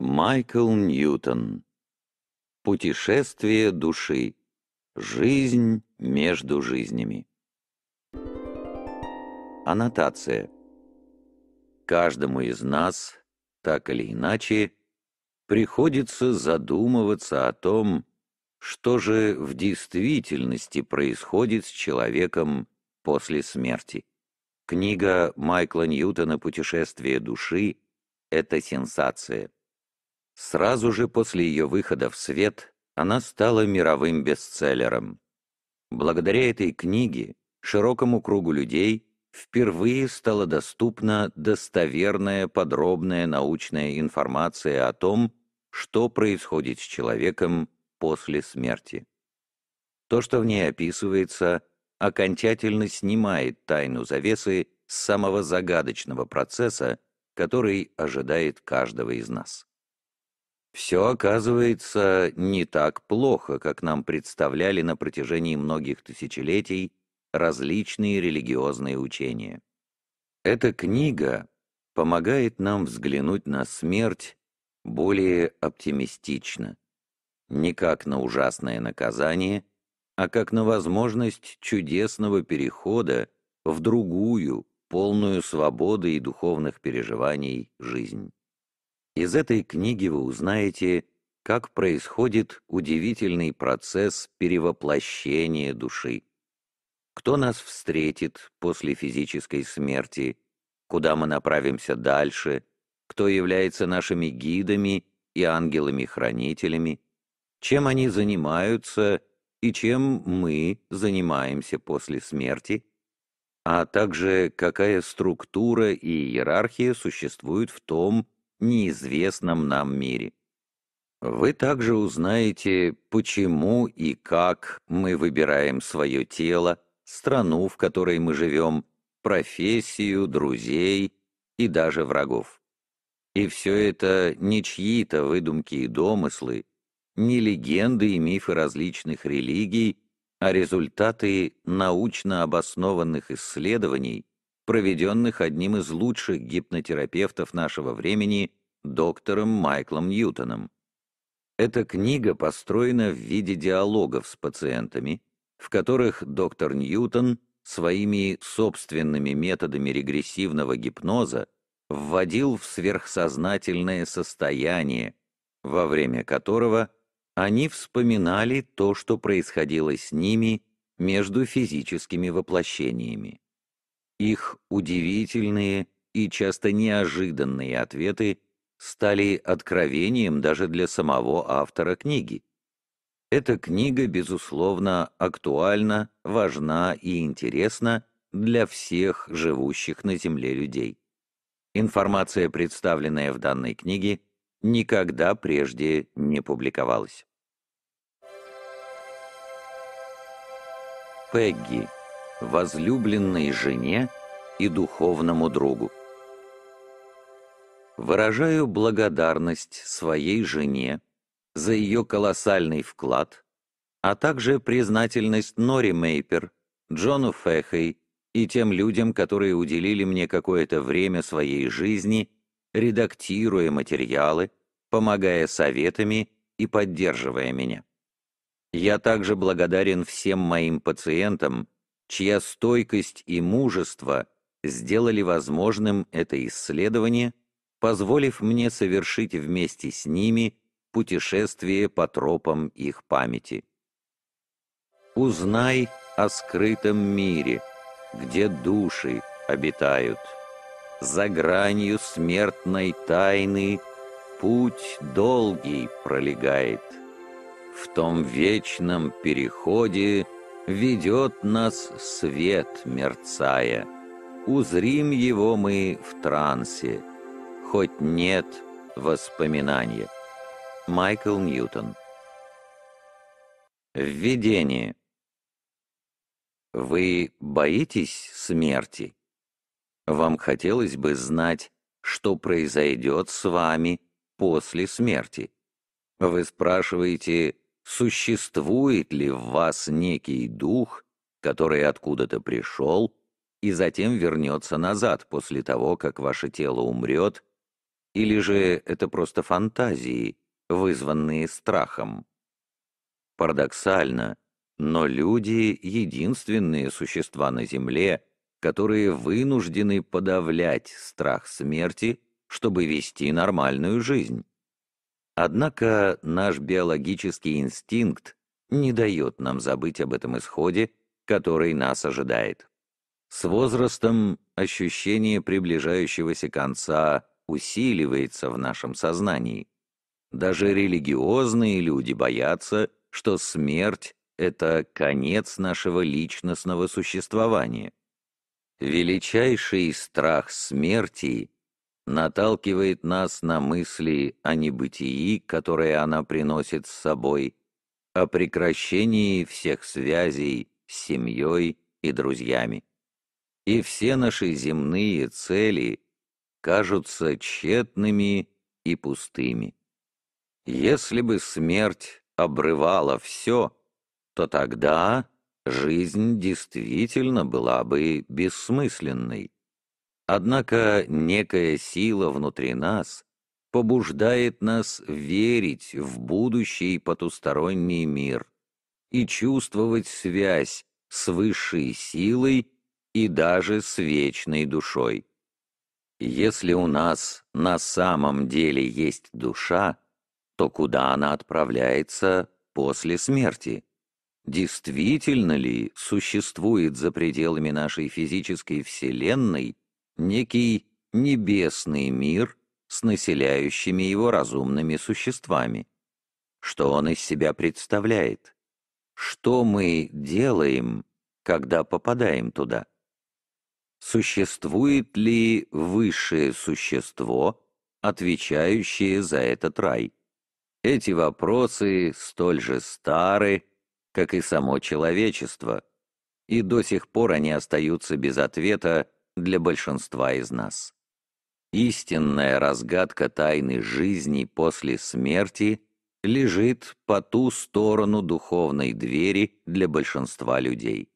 Майкл Ньютон. Путешествие души. Жизнь между жизнями. Аннотация. Каждому из нас, так или иначе, приходится задумываться о том, что же в действительности происходит с человеком после смерти. Книга Майкла Ньютона «Путешествие души» — это сенсация. Сразу же после ее выхода в свет она стала мировым бестселлером. Благодаря этой книге широкому кругу людей впервые стала доступна достоверная подробная научная информация о том, что происходит с человеком после смерти. То, что в ней описывается, окончательно снимает тайну завесы с самого загадочного процесса, который ожидает каждого из нас. Все оказывается не так плохо, как нам представляли на протяжении многих тысячелетий различные религиозные учения. Эта книга помогает нам взглянуть на смерть более оптимистично, не как на ужасное наказание, а как на возможность чудесного перехода в другую, полную свободы и духовных переживаний жизнь. Из этой книги вы узнаете, как происходит удивительный процесс перевоплощения души. Кто нас встретит после физической смерти, куда мы направимся дальше, кто является нашими гидами и ангелами-хранителями, чем они занимаются и чем мы занимаемся после смерти, а также какая структура и иерархия существует в том, неизвестном нам мире. Вы также узнаете, почему и как мы выбираем свое тело, страну, в которой мы живем, профессию, друзей и даже врагов. И все это не чьи-то выдумки и домыслы, не легенды и мифы различных религий, а результаты научно обоснованных исследований, проведенных одним из лучших гипнотерапевтов нашего времени, доктором Майклом Ньютоном. Эта книга построена в виде диалогов с пациентами, в которых доктор Ньютон своими собственными методами регрессивного гипноза вводил в сверхсознательное состояние, во время которого они вспоминали то, что происходило с ними между физическими воплощениями. Их удивительные и часто неожиданные ответы стали откровением даже для самого автора книги. Эта книга, безусловно, актуальна, важна и интересна для всех живущих на Земле людей. Информация, представленная в данной книге, никогда прежде не публиковалась. Пегги возлюбленной жене и духовному другу. Выражаю благодарность своей жене за ее колоссальный вклад, а также признательность Нори Мейпер, Джону Фэхей и тем людям, которые уделили мне какое-то время своей жизни, редактируя материалы, помогая советами и поддерживая меня. Я также благодарен всем моим пациентам, чья стойкость и мужество сделали возможным это исследование, позволив мне совершить вместе с ними путешествие по тропам их памяти. Узнай о скрытом мире, где души обитают. За гранью смертной тайны путь долгий пролегает. В том вечном переходе — ведет нас свет, мерцая. Узрим его мы в трансе, хоть нет воспоминания. Майкл Ньютон Введение Вы боитесь смерти? Вам хотелось бы знать, что произойдет с вами после смерти. Вы спрашиваете, существует ли в вас некий дух, который откуда-то пришел и затем вернется назад после того, как ваше тело умрет, или же это просто фантазии, вызванные страхом. Парадоксально, но люди — единственные существа на Земле, которые вынуждены подавлять страх смерти, чтобы вести нормальную жизнь. Однако наш биологический инстинкт не дает нам забыть об этом исходе, который нас ожидает. С возрастом ощущение приближающегося конца усиливается в нашем сознании. Даже религиозные люди боятся, что смерть — это конец нашего личностного существования. Величайший страх смерти наталкивает нас на мысли о небытии, которое она приносит с собой, о прекращении всех связей с семьей и друзьями. И все наши земные цели кажутся тщетными и пустыми. Если бы смерть обрывала все, то тогда жизнь действительно была бы бессмысленной. Однако некая сила внутри нас побуждает нас верить в будущий потусторонний мир и чувствовать связь с высшей силой и даже с вечной душой. Если у нас на самом деле есть душа, то куда она отправляется после смерти? Действительно ли существует за пределами нашей физической Вселенной некий небесный мир с населяющими его разумными существами. Что он из себя представляет? Что мы делаем, когда попадаем туда? Существует ли высшее существо, отвечающее за этот рай? Эти вопросы столь же стары, как и само человечество, и до сих пор они остаются без ответа для большинства из нас. Истинная разгадка тайны жизни после смерти лежит по ту сторону духовной двери для большинства людей.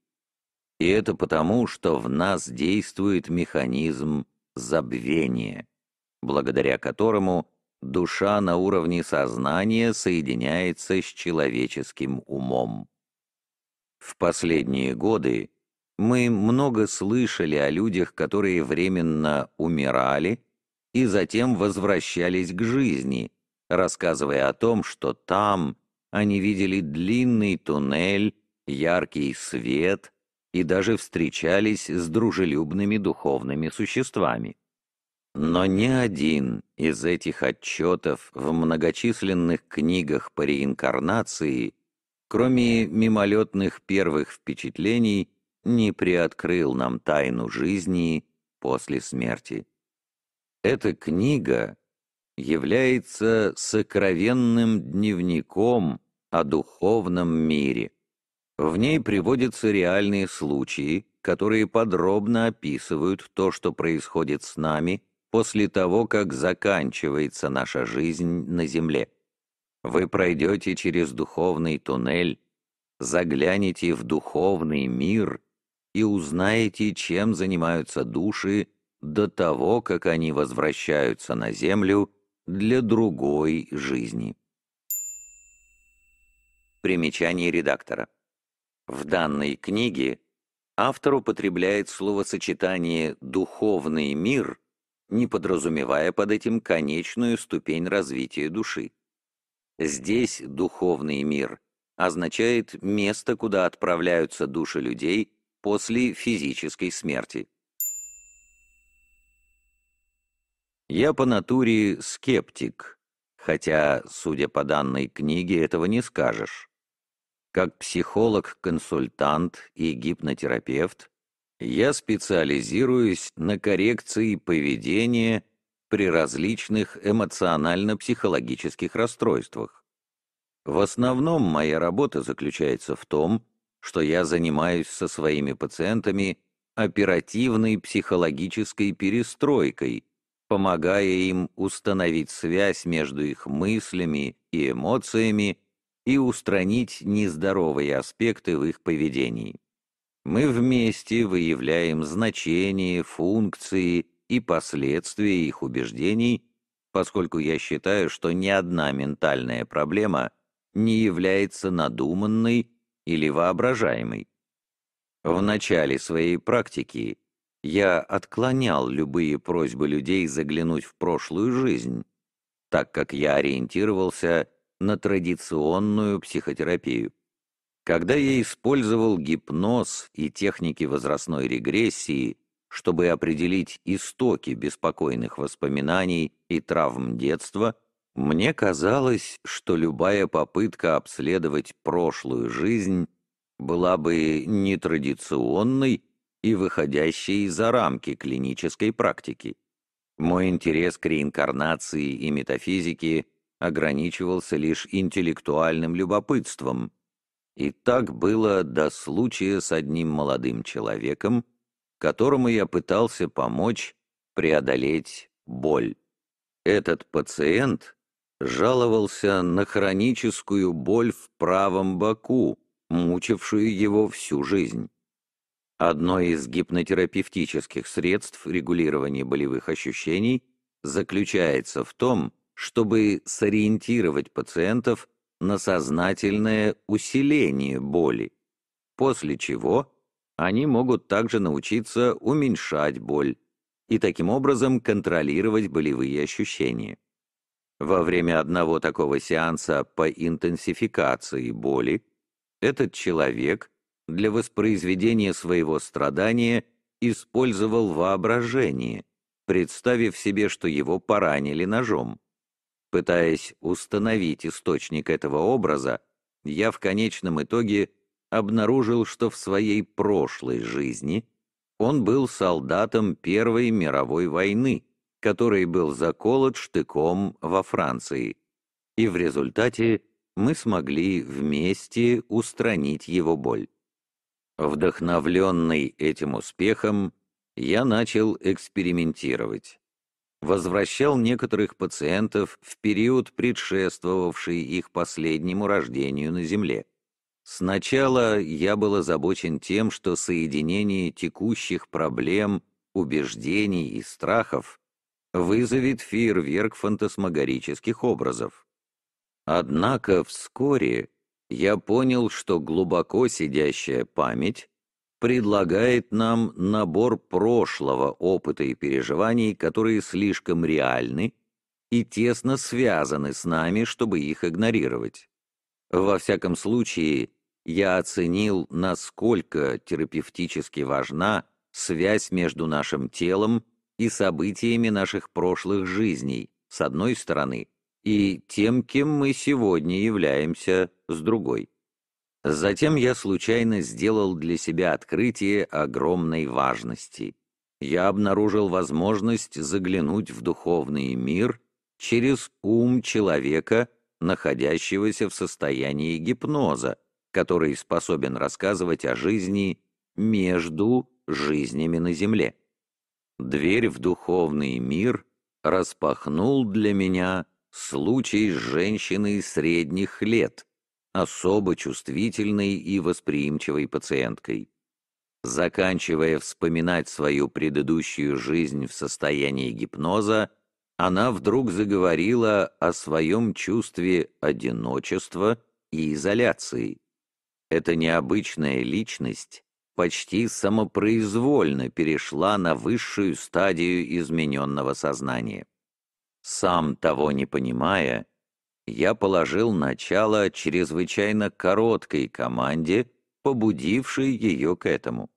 И это потому, что в нас действует механизм забвения, благодаря которому душа на уровне сознания соединяется с человеческим умом. В последние годы мы много слышали о людях, которые временно умирали и затем возвращались к жизни, рассказывая о том, что там они видели длинный туннель, яркий свет и даже встречались с дружелюбными духовными существами. Но ни один из этих отчетов в многочисленных книгах по реинкарнации, кроме мимолетных первых впечатлений, не приоткрыл нам тайну жизни после смерти. Эта книга является сокровенным дневником о духовном мире. В ней приводятся реальные случаи, которые подробно описывают то, что происходит с нами после того, как заканчивается наша жизнь на Земле. Вы пройдете через духовный туннель, загляните в духовный мир и узнаете, чем занимаются души до того, как они возвращаются на землю для другой жизни. Примечание редактора. В данной книге автор употребляет словосочетание «духовный мир», не подразумевая под этим конечную ступень развития души. Здесь «духовный мир» означает место, куда отправляются души людей, после физической смерти. Я по натуре скептик, хотя, судя по данной книге, этого не скажешь. Как психолог-консультант и гипнотерапевт, я специализируюсь на коррекции поведения при различных эмоционально-психологических расстройствах. В основном моя работа заключается в том, что я занимаюсь со своими пациентами оперативной психологической перестройкой, помогая им установить связь между их мыслями и эмоциями и устранить нездоровые аспекты в их поведении. Мы вместе выявляем значение, функции и последствия их убеждений, поскольку я считаю, что ни одна ментальная проблема не является надуманной или воображаемый. В начале своей практики я отклонял любые просьбы людей заглянуть в прошлую жизнь, так как я ориентировался на традиционную психотерапию. Когда я использовал гипноз и техники возрастной регрессии, чтобы определить истоки беспокойных воспоминаний и травм детства – мне казалось, что любая попытка обследовать прошлую жизнь была бы нетрадиционной и выходящей за рамки клинической практики. Мой интерес к реинкарнации и метафизике ограничивался лишь интеллектуальным любопытством. И так было до случая с одним молодым человеком, которому я пытался помочь преодолеть боль. Этот пациент жаловался на хроническую боль в правом боку, мучившую его всю жизнь. Одно из гипнотерапевтических средств регулирования болевых ощущений заключается в том, чтобы сориентировать пациентов на сознательное усиление боли, после чего они могут также научиться уменьшать боль и таким образом контролировать болевые ощущения. Во время одного такого сеанса по интенсификации боли этот человек для воспроизведения своего страдания использовал воображение, представив себе, что его поранили ножом. Пытаясь установить источник этого образа, я в конечном итоге обнаружил, что в своей прошлой жизни он был солдатом Первой мировой войны, который был заколот штыком во Франции, и в результате мы смогли вместе устранить его боль. Вдохновленный этим успехом, я начал экспериментировать. Возвращал некоторых пациентов в период, предшествовавший их последнему рождению на Земле. Сначала я был озабочен тем, что соединение текущих проблем, убеждений и страхов вызовет фейерверк фантасмагорических образов. Однако вскоре я понял, что глубоко сидящая память предлагает нам набор прошлого опыта и переживаний, которые слишком реальны и тесно связаны с нами, чтобы их игнорировать. Во всяком случае, я оценил, насколько терапевтически важна связь между нашим телом и событиями наших прошлых жизней, с одной стороны, и тем, кем мы сегодня являемся, с другой. Затем я случайно сделал для себя открытие огромной важности. Я обнаружил возможность заглянуть в духовный мир через ум человека, находящегося в состоянии гипноза, который способен рассказывать о жизни между жизнями на Земле. Дверь в духовный мир распахнул для меня случай с женщиной средних лет, особо чувствительной и восприимчивой пациенткой. Заканчивая вспоминать свою предыдущую жизнь в состоянии гипноза, она вдруг заговорила о своем чувстве одиночества и изоляции. Эта необычная личность почти самопроизвольно перешла на высшую стадию измененного сознания. Сам того не понимая, я положил начало чрезвычайно короткой команде, побудившей ее к этому.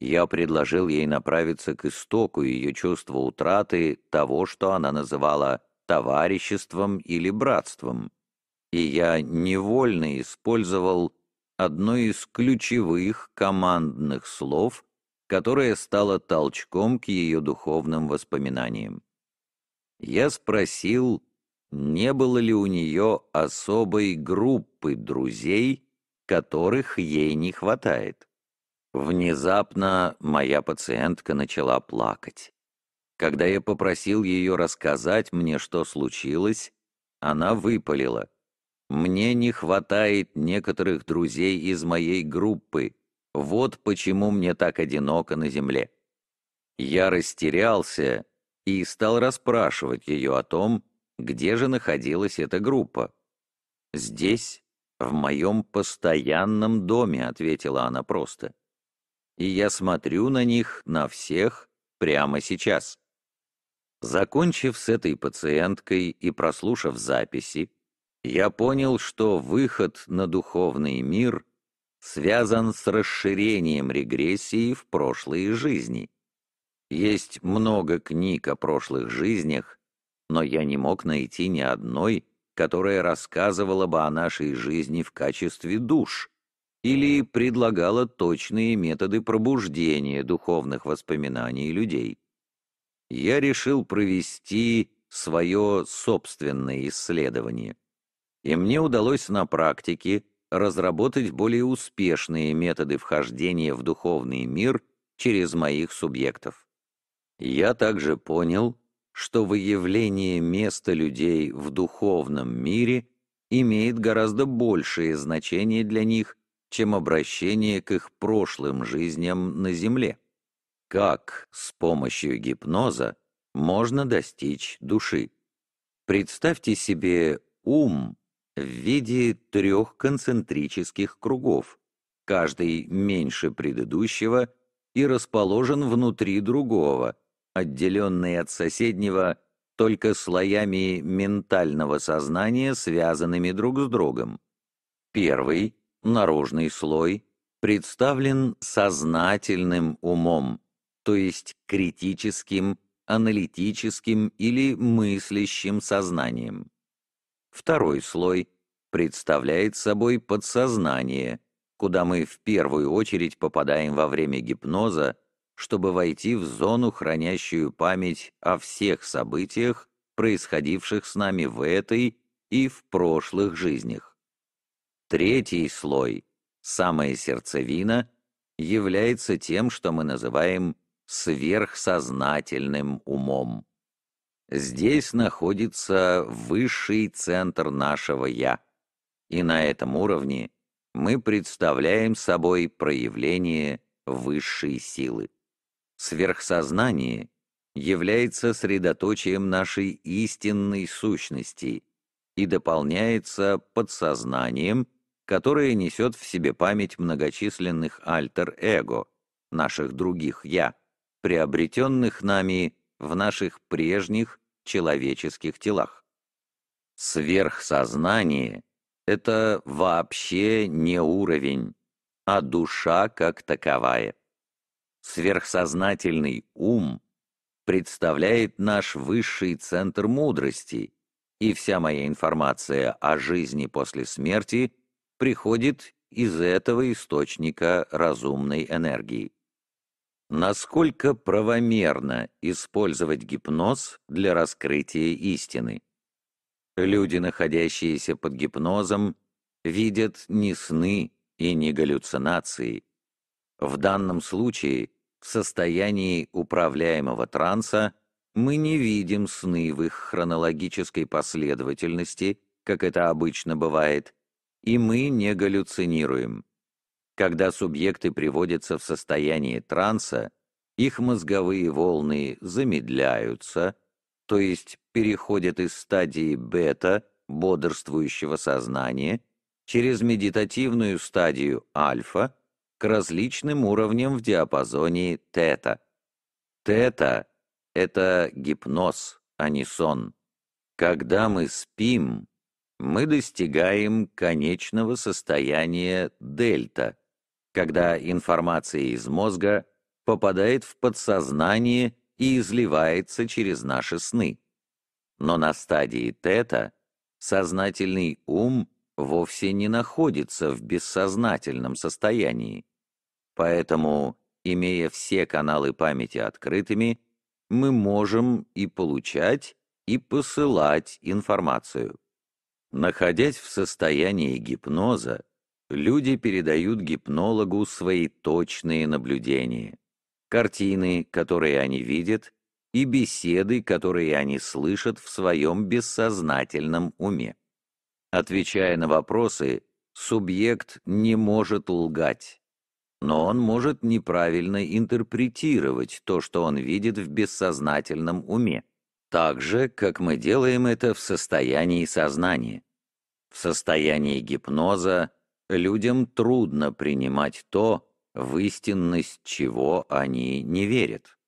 Я предложил ей направиться к истоку ее чувства утраты того, что она называла «товариществом» или «братством», и я невольно использовал одно из ключевых командных слов, которое стало толчком к ее духовным воспоминаниям. Я спросил, не было ли у нее особой группы друзей, которых ей не хватает. Внезапно моя пациентка начала плакать. Когда я попросил ее рассказать мне, что случилось, она выпалила. Мне не хватает некоторых друзей из моей группы. Вот почему мне так одиноко на земле». Я растерялся и стал расспрашивать ее о том, где же находилась эта группа. «Здесь, в моем постоянном доме», — ответила она просто. «И я смотрю на них, на всех, прямо сейчас». Закончив с этой пациенткой и прослушав записи, я понял, что выход на духовный мир связан с расширением регрессии в прошлые жизни. Есть много книг о прошлых жизнях, но я не мог найти ни одной, которая рассказывала бы о нашей жизни в качестве душ или предлагала точные методы пробуждения духовных воспоминаний людей. Я решил провести свое собственное исследование — и мне удалось на практике разработать более успешные методы вхождения в духовный мир через моих субъектов. Я также понял, что выявление места людей в духовном мире имеет гораздо большее значение для них, чем обращение к их прошлым жизням на Земле. Как с помощью гипноза можно достичь души? Представьте себе ум, в виде трех концентрических кругов, каждый меньше предыдущего и расположен внутри другого, отделенный от соседнего только слоями ментального сознания, связанными друг с другом. Первый, наружный слой, представлен сознательным умом, то есть критическим, аналитическим или мыслящим сознанием. Второй слой представляет собой подсознание, куда мы в первую очередь попадаем во время гипноза, чтобы войти в зону, хранящую память о всех событиях, происходивших с нами в этой и в прошлых жизнях. Третий слой, самая сердцевина, является тем, что мы называем сверхсознательным умом. Здесь находится высший центр нашего «я», и на этом уровне мы представляем собой проявление высшей силы. Сверхсознание является средоточием нашей истинной сущности и дополняется подсознанием, которое несет в себе память многочисленных альтер-эго, наших других «я», приобретенных нами в наших прежних человеческих телах. Сверхсознание — это вообще не уровень, а душа как таковая. Сверхсознательный ум представляет наш высший центр мудрости, и вся моя информация о жизни после смерти приходит из этого источника разумной энергии. Насколько правомерно использовать гипноз для раскрытия истины? Люди, находящиеся под гипнозом, видят не сны и не галлюцинации. В данном случае, в состоянии управляемого транса, мы не видим сны в их хронологической последовательности, как это обычно бывает, и мы не галлюцинируем. Когда субъекты приводятся в состояние транса, их мозговые волны замедляются, то есть переходят из стадии бета, бодрствующего сознания, через медитативную стадию альфа к различным уровням в диапазоне тета. Тета — это гипноз, а не сон. Когда мы спим, мы достигаем конечного состояния дельта — когда информация из мозга попадает в подсознание и изливается через наши сны. Но на стадии тета сознательный ум вовсе не находится в бессознательном состоянии. Поэтому, имея все каналы памяти открытыми, мы можем и получать, и посылать информацию. Находясь в состоянии гипноза, люди передают гипнологу свои точные наблюдения, картины, которые они видят, и беседы, которые они слышат в своем бессознательном уме. Отвечая на вопросы, субъект не может лгать, но он может неправильно интерпретировать то, что он видит в бессознательном уме, так же, как мы делаем это в состоянии сознания. В состоянии гипноза людям трудно принимать то, в истинность чего они не верят.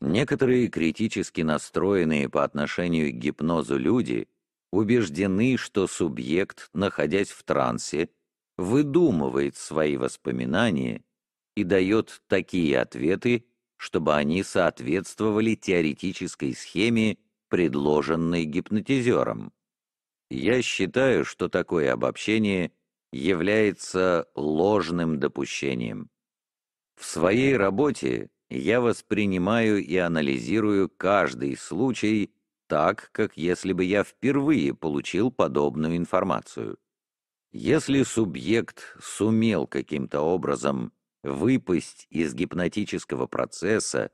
Некоторые критически настроенные по отношению к гипнозу люди убеждены, что субъект, находясь в трансе, выдумывает свои воспоминания и дает такие ответы, чтобы они соответствовали теоретической схеме, предложенной гипнотизером. Я считаю, что такое обобщение является ложным допущением. В своей работе я воспринимаю и анализирую каждый случай так, как если бы я впервые получил подобную информацию. Если субъект сумел каким-то образом выпасть из гипнотического процесса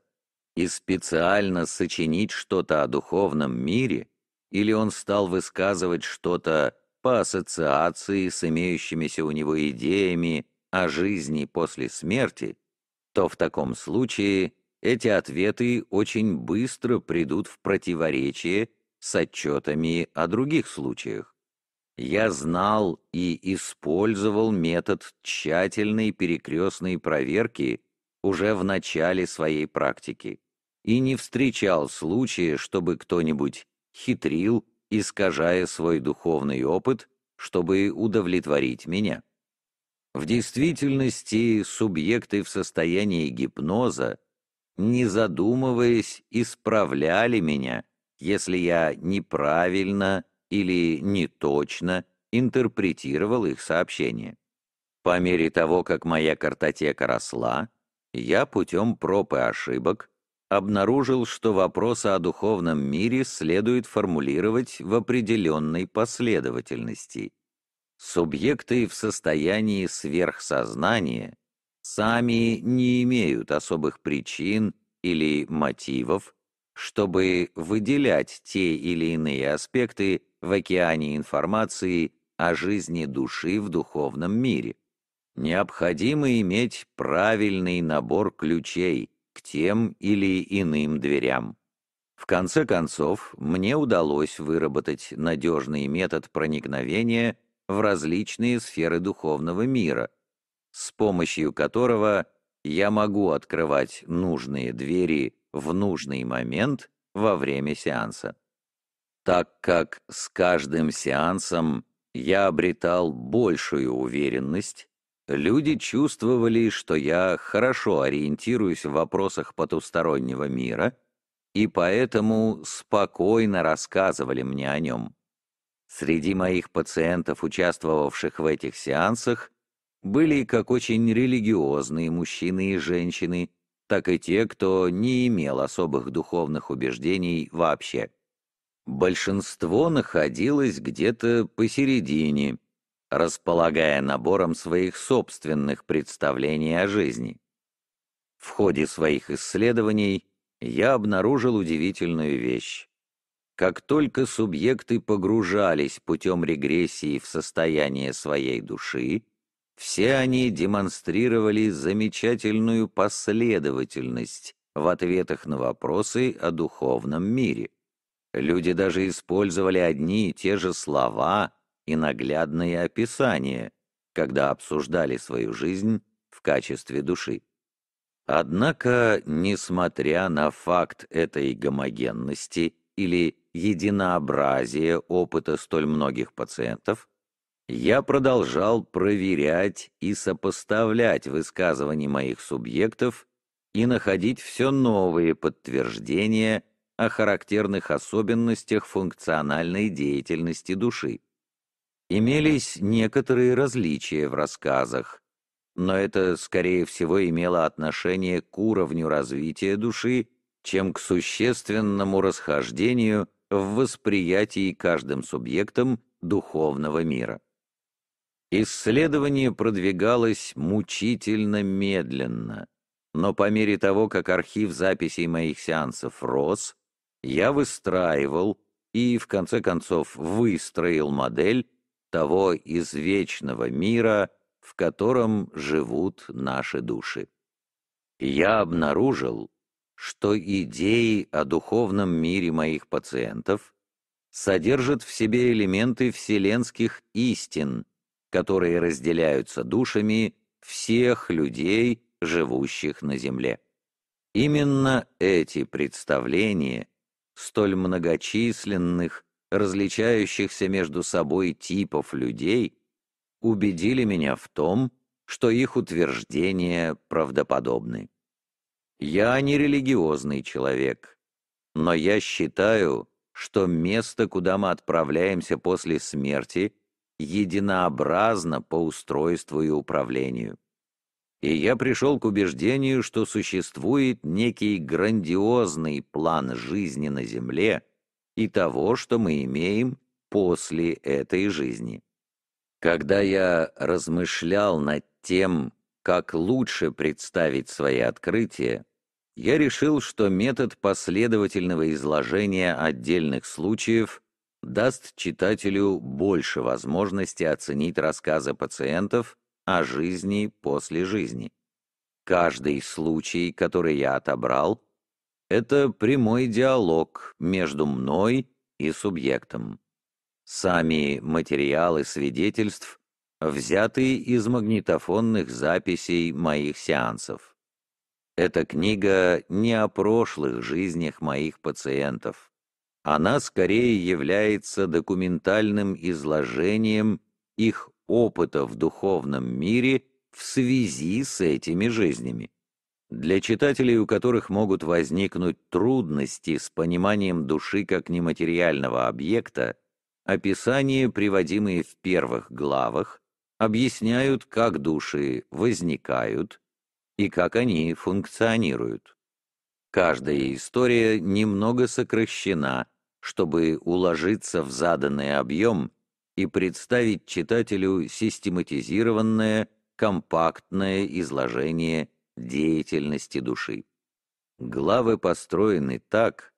и специально сочинить что-то о духовном мире, или он стал высказывать что-то по ассоциации с имеющимися у него идеями о жизни после смерти, то в таком случае эти ответы очень быстро придут в противоречие с отчетами о других случаях. Я знал и использовал метод тщательной перекрестной проверки уже в начале своей практики и не встречал случая, чтобы кто-нибудь хитрил искажая свой духовный опыт, чтобы удовлетворить меня. В действительности субъекты в состоянии гипноза, не задумываясь, исправляли меня, если я неправильно или неточно интерпретировал их сообщение. По мере того, как моя картотека росла, я путем проб и ошибок обнаружил, что вопросы о духовном мире следует формулировать в определенной последовательности. Субъекты в состоянии сверхсознания сами не имеют особых причин или мотивов, чтобы выделять те или иные аспекты в океане информации о жизни души в духовном мире. Необходимо иметь правильный набор ключей – тем или иным дверям. В конце концов, мне удалось выработать надежный метод проникновения в различные сферы духовного мира, с помощью которого я могу открывать нужные двери в нужный момент во время сеанса. Так как с каждым сеансом я обретал большую уверенность, Люди чувствовали, что я хорошо ориентируюсь в вопросах потустороннего мира, и поэтому спокойно рассказывали мне о нем. Среди моих пациентов, участвовавших в этих сеансах, были как очень религиозные мужчины и женщины, так и те, кто не имел особых духовных убеждений вообще. Большинство находилось где-то посередине, располагая набором своих собственных представлений о жизни. В ходе своих исследований я обнаружил удивительную вещь. Как только субъекты погружались путем регрессии в состояние своей души, все они демонстрировали замечательную последовательность в ответах на вопросы о духовном мире. Люди даже использовали одни и те же слова и наглядные описания, когда обсуждали свою жизнь в качестве души. Однако, несмотря на факт этой гомогенности или единообразия опыта столь многих пациентов, я продолжал проверять и сопоставлять высказывания моих субъектов и находить все новые подтверждения о характерных особенностях функциональной деятельности души. Имелись некоторые различия в рассказах, но это, скорее всего, имело отношение к уровню развития души, чем к существенному расхождению в восприятии каждым субъектом духовного мира. Исследование продвигалось мучительно медленно, но по мере того, как архив записей моих сеансов рос, я выстраивал и, в конце концов, выстроил модель, того извечного мира, в котором живут наши души. Я обнаружил, что идеи о духовном мире моих пациентов содержат в себе элементы вселенских истин, которые разделяются душами всех людей, живущих на Земле. Именно эти представления, столь многочисленных различающихся между собой типов людей, убедили меня в том, что их утверждения правдоподобны. Я не религиозный человек, но я считаю, что место, куда мы отправляемся после смерти, единообразно по устройству и управлению. И я пришел к убеждению, что существует некий грандиозный план жизни на Земле — и того, что мы имеем после этой жизни. Когда я размышлял над тем, как лучше представить свои открытия, я решил, что метод последовательного изложения отдельных случаев даст читателю больше возможности оценить рассказы пациентов о жизни после жизни. Каждый случай, который я отобрал, это прямой диалог между мной и субъектом. Сами материалы свидетельств взяты из магнитофонных записей моих сеансов. Эта книга не о прошлых жизнях моих пациентов. Она скорее является документальным изложением их опыта в духовном мире в связи с этими жизнями. Для читателей, у которых могут возникнуть трудности с пониманием души как нематериального объекта, описания, приводимые в первых главах, объясняют, как души возникают и как они функционируют. Каждая история немного сокращена, чтобы уложиться в заданный объем и представить читателю систематизированное, компактное изложение деятельности души. Главы построены так,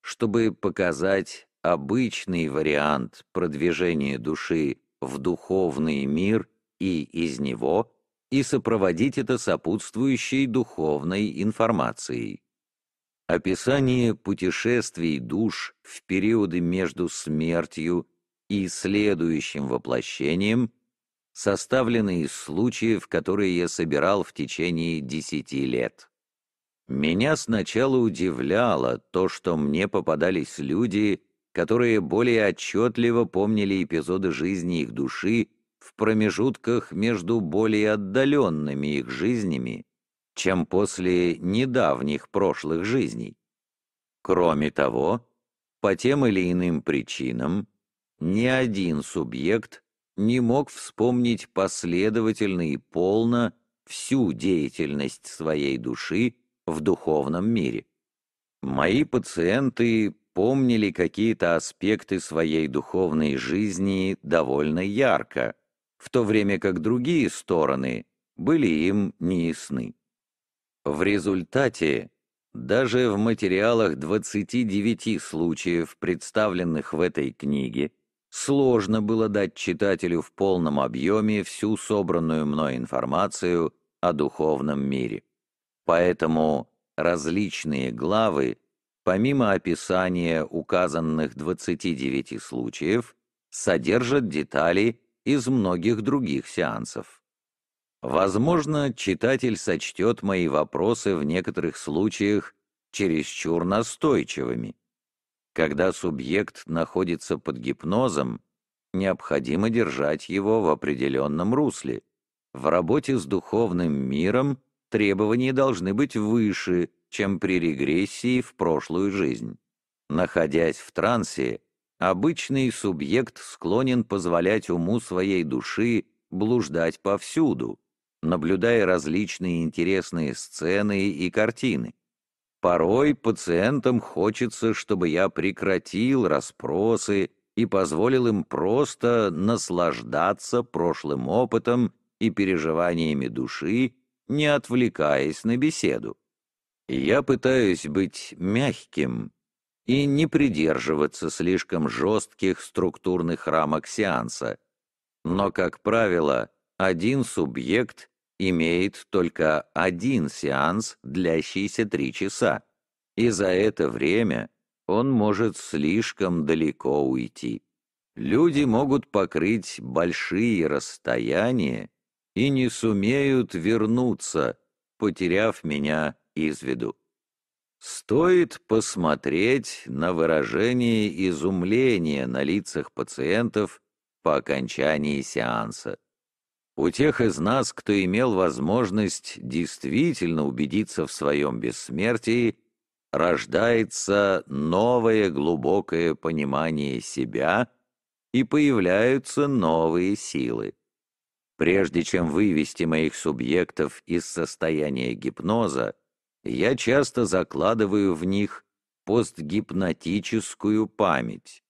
чтобы показать обычный вариант продвижения души в духовный мир и из него, и сопроводить это сопутствующей духовной информацией. Описание путешествий душ в периоды между смертью и следующим воплощением составленный из случаев, которые я собирал в течение десяти лет. Меня сначала удивляло то, что мне попадались люди, которые более отчетливо помнили эпизоды жизни их души в промежутках между более отдаленными их жизнями, чем после недавних прошлых жизней. Кроме того, по тем или иным причинам, ни один субъект не мог вспомнить последовательно и полно всю деятельность своей души в духовном мире. Мои пациенты помнили какие-то аспекты своей духовной жизни довольно ярко, в то время как другие стороны были им неясны. В результате даже в материалах 29 случаев, представленных в этой книге, Сложно было дать читателю в полном объеме всю собранную мной информацию о духовном мире. Поэтому различные главы, помимо описания указанных 29 случаев, содержат детали из многих других сеансов. Возможно, читатель сочтет мои вопросы в некоторых случаях чересчур настойчивыми. Когда субъект находится под гипнозом, необходимо держать его в определенном русле. В работе с духовным миром требования должны быть выше, чем при регрессии в прошлую жизнь. Находясь в трансе, обычный субъект склонен позволять уму своей души блуждать повсюду, наблюдая различные интересные сцены и картины. Порой пациентам хочется, чтобы я прекратил расспросы и позволил им просто наслаждаться прошлым опытом и переживаниями души, не отвлекаясь на беседу. Я пытаюсь быть мягким и не придерживаться слишком жестких структурных рамок сеанса, но, как правило, один субъект имеет только один сеанс, длящийся три часа, и за это время он может слишком далеко уйти. Люди могут покрыть большие расстояния и не сумеют вернуться, потеряв меня из виду. Стоит посмотреть на выражение изумления на лицах пациентов по окончании сеанса. У тех из нас, кто имел возможность действительно убедиться в своем бессмертии, рождается новое глубокое понимание себя и появляются новые силы. Прежде чем вывести моих субъектов из состояния гипноза, я часто закладываю в них постгипнотическую память,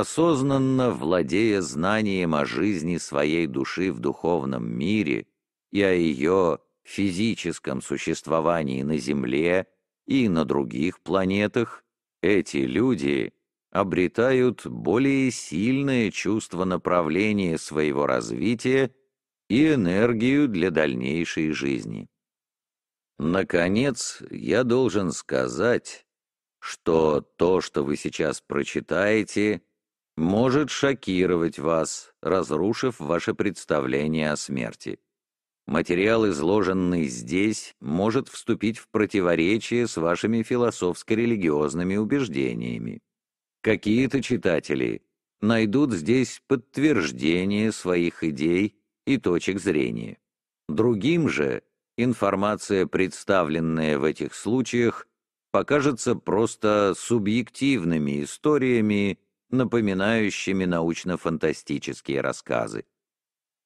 осознанно владея знанием о жизни своей души в духовном мире и о ее физическом существовании на Земле и на других планетах, эти люди обретают более сильное чувство направления своего развития и энергию для дальнейшей жизни. Наконец, я должен сказать, что то, что вы сейчас прочитаете — может шокировать вас, разрушив ваше представление о смерти. Материал, изложенный здесь, может вступить в противоречие с вашими философско-религиозными убеждениями. Какие-то читатели найдут здесь подтверждение своих идей и точек зрения. Другим же информация, представленная в этих случаях, покажется просто субъективными историями напоминающими научно-фантастические рассказы.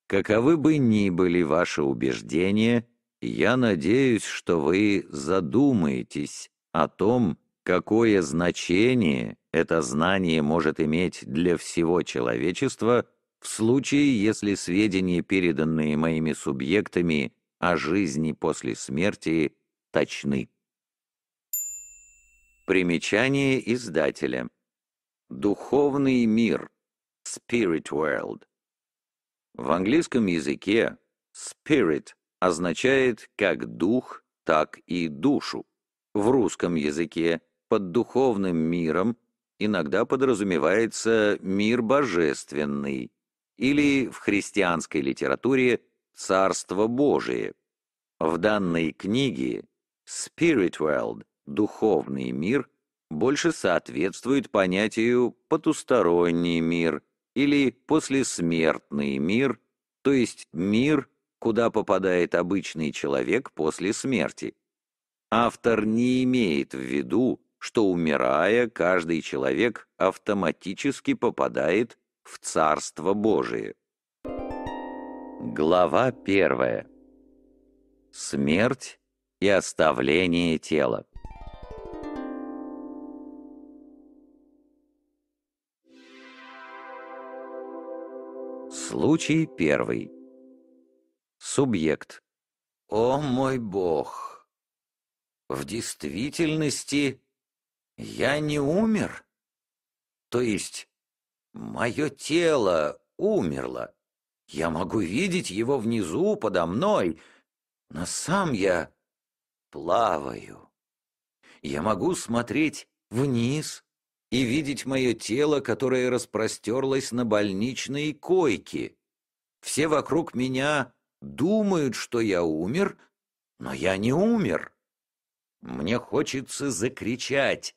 Каковы бы ни были ваши убеждения, я надеюсь, что вы задумаетесь о том, какое значение это знание может иметь для всего человечества в случае, если сведения, переданные моими субъектами о жизни после смерти, точны. Примечание издателя. Духовный мир. Spirit World. В английском языке spirit означает как дух, так и душу. В русском языке под духовным миром иногда подразумевается мир божественный или в христианской литературе Царство Божие. В данной книге Spirit World, духовный мир – больше соответствует понятию «потусторонний мир» или «послесмертный мир», то есть мир, куда попадает обычный человек после смерти. Автор не имеет в виду, что, умирая, каждый человек автоматически попадает в Царство Божие. Глава первая. Смерть и оставление тела. Случай первый. Субъект. О мой бог! В действительности я не умер? То есть мое тело умерло. Я могу видеть его внизу, подо мной, но сам я плаваю. Я могу смотреть вниз, и видеть мое тело, которое распростерлось на больничной койке. Все вокруг меня думают, что я умер, но я не умер. Мне хочется закричать.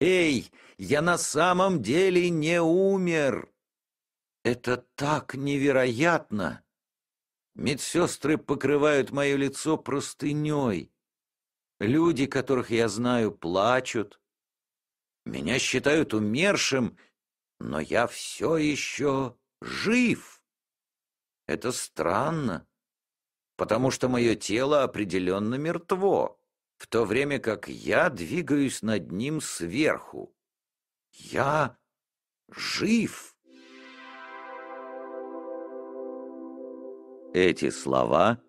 «Эй, я на самом деле не умер!» Это так невероятно! Медсестры покрывают мое лицо простыней. Люди, которых я знаю, плачут. Меня считают умершим, но я все еще жив. Это странно, потому что мое тело определенно мертво, в то время как я двигаюсь над ним сверху. Я жив. Эти слова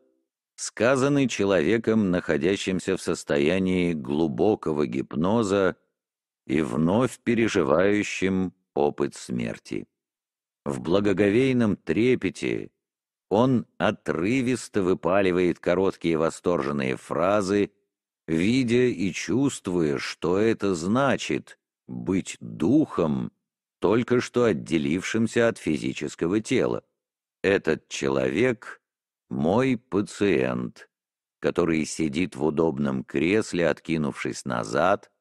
сказаны человеком, находящимся в состоянии глубокого гипноза, и вновь переживающим опыт смерти. В благоговейном трепете он отрывисто выпаливает короткие восторженные фразы, видя и чувствуя, что это значит быть духом, только что отделившимся от физического тела. Этот человек — мой пациент, который сидит в удобном кресле, откинувшись назад,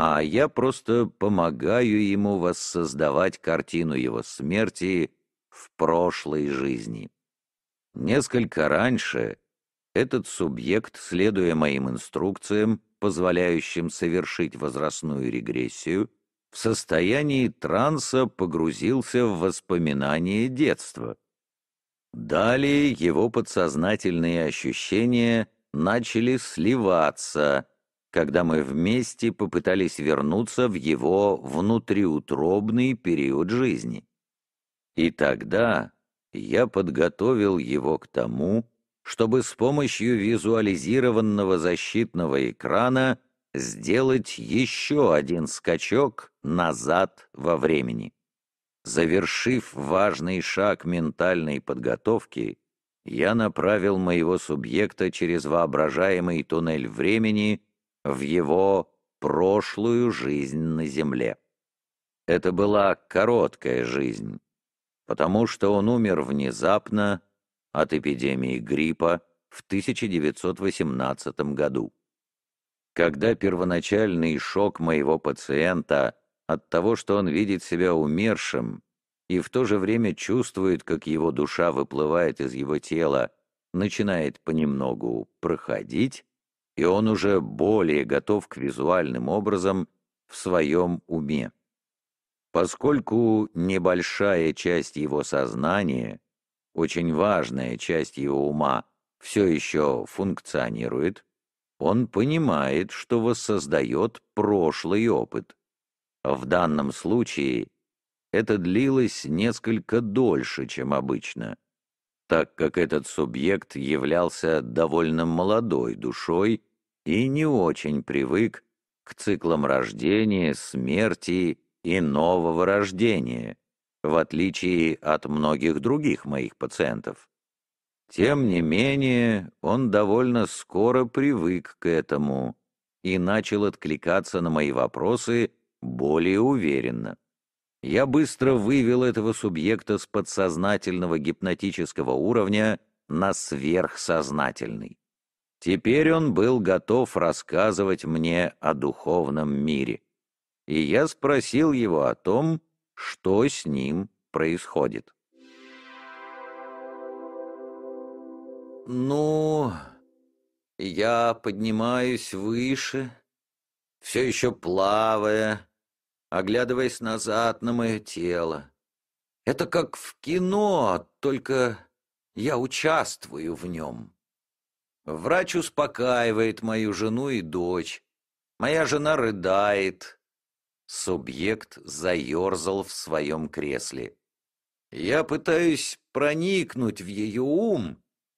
а я просто помогаю ему воссоздавать картину его смерти в прошлой жизни. Несколько раньше этот субъект, следуя моим инструкциям, позволяющим совершить возрастную регрессию, в состоянии транса погрузился в воспоминания детства. Далее его подсознательные ощущения начали сливаться когда мы вместе попытались вернуться в его внутриутробный период жизни. И тогда я подготовил его к тому, чтобы с помощью визуализированного защитного экрана сделать еще один скачок назад во времени. Завершив важный шаг ментальной подготовки, я направил моего субъекта через воображаемый туннель времени в его прошлую жизнь на земле. Это была короткая жизнь, потому что он умер внезапно от эпидемии гриппа в 1918 году. Когда первоначальный шок моего пациента от того, что он видит себя умершим и в то же время чувствует, как его душа выплывает из его тела, начинает понемногу проходить, и он уже более готов к визуальным образам в своем уме. Поскольку небольшая часть его сознания, очень важная часть его ума, все еще функционирует, он понимает, что воссоздает прошлый опыт. В данном случае это длилось несколько дольше, чем обычно, так как этот субъект являлся довольно молодой душой и не очень привык к циклам рождения, смерти и нового рождения, в отличие от многих других моих пациентов. Тем не менее, он довольно скоро привык к этому и начал откликаться на мои вопросы более уверенно. Я быстро вывел этого субъекта с подсознательного гипнотического уровня на сверхсознательный. Теперь он был готов рассказывать мне о духовном мире. И я спросил его о том, что с ним происходит. «Ну, я поднимаюсь выше, все еще плавая, оглядываясь назад на мое тело. Это как в кино, только я участвую в нем». Врач успокаивает мою жену и дочь. Моя жена рыдает. Субъект заерзал в своем кресле. Я пытаюсь проникнуть в ее ум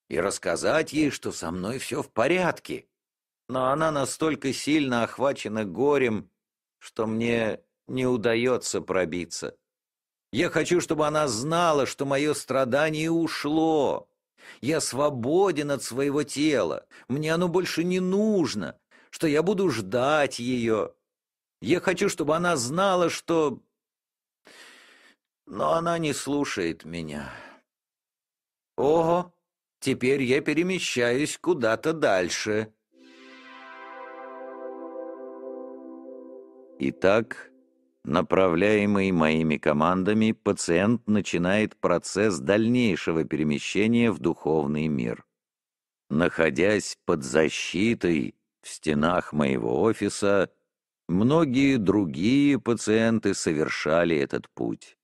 и рассказать ей, что со мной все в порядке. Но она настолько сильно охвачена горем, что мне не удается пробиться. Я хочу, чтобы она знала, что мое страдание ушло, я свободен от своего тела, мне оно больше не нужно, что я буду ждать ее. Я хочу, чтобы она знала, что... Но она не слушает меня. Ого, теперь я перемещаюсь куда-то дальше. Итак, Направляемый моими командами, пациент начинает процесс дальнейшего перемещения в духовный мир. Находясь под защитой в стенах моего офиса, многие другие пациенты совершали этот путь.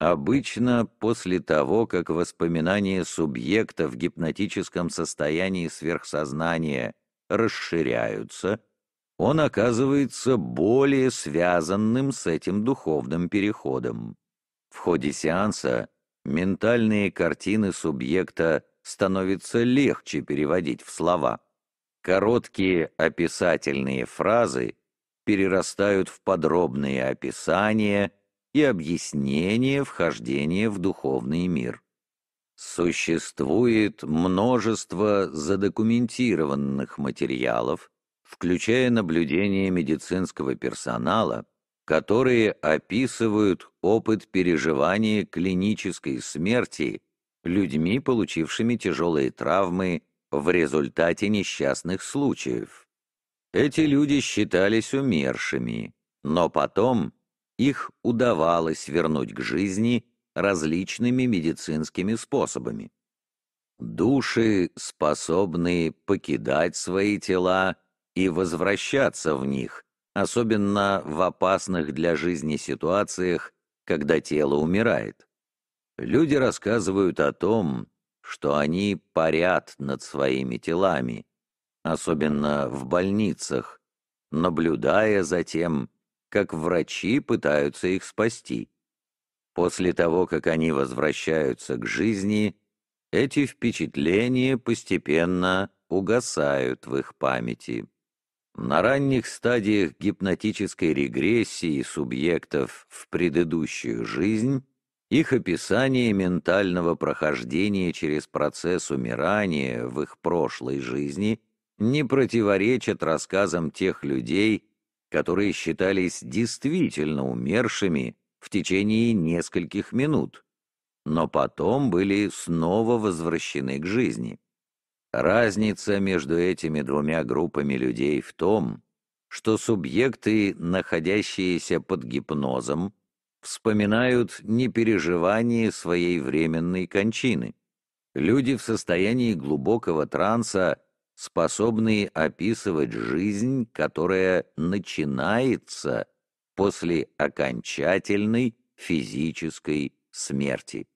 Обычно после того, как воспоминания субъекта в гипнотическом состоянии сверхсознания расширяются – он оказывается более связанным с этим духовным переходом. В ходе сеанса ментальные картины субъекта становится легче переводить в слова. Короткие описательные фразы перерастают в подробные описания и объяснения вхождения в духовный мир. Существует множество задокументированных материалов, включая наблюдения медицинского персонала, которые описывают опыт переживания клинической смерти людьми, получившими тяжелые травмы в результате несчастных случаев. Эти люди считались умершими, но потом их удавалось вернуть к жизни различными медицинскими способами. Души, способные покидать свои тела, и возвращаться в них, особенно в опасных для жизни ситуациях, когда тело умирает. Люди рассказывают о том, что они парят над своими телами, особенно в больницах, наблюдая за тем, как врачи пытаются их спасти. После того, как они возвращаются к жизни, эти впечатления постепенно угасают в их памяти. На ранних стадиях гипнотической регрессии субъектов в предыдущую жизнь их описание ментального прохождения через процесс умирания в их прошлой жизни не противоречит рассказам тех людей, которые считались действительно умершими в течение нескольких минут, но потом были снова возвращены к жизни. Разница между этими двумя группами людей в том, что субъекты, находящиеся под гипнозом, вспоминают непереживание своей временной кончины. Люди в состоянии глубокого транса способны описывать жизнь, которая начинается после окончательной физической смерти.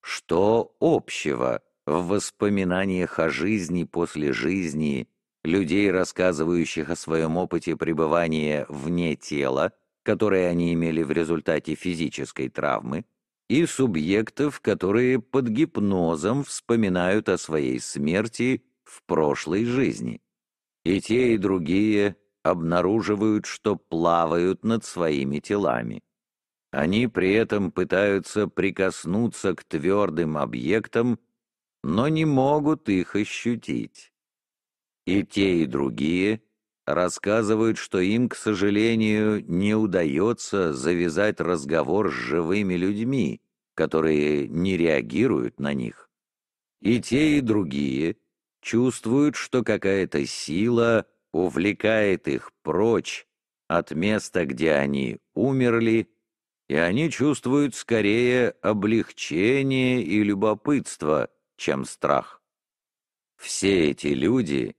Что общего в воспоминаниях о жизни после жизни, людей, рассказывающих о своем опыте пребывания вне тела, которое они имели в результате физической травмы, и субъектов, которые под гипнозом вспоминают о своей смерти в прошлой жизни. И те, и другие обнаруживают, что плавают над своими телами. Они при этом пытаются прикоснуться к твердым объектам, но не могут их ощутить. И те, и другие рассказывают, что им, к сожалению, не удается завязать разговор с живыми людьми, которые не реагируют на них. И те, и другие чувствуют, что какая-то сила увлекает их прочь от места, где они умерли, и они чувствуют скорее облегчение и любопытство – чем страх. Все эти люди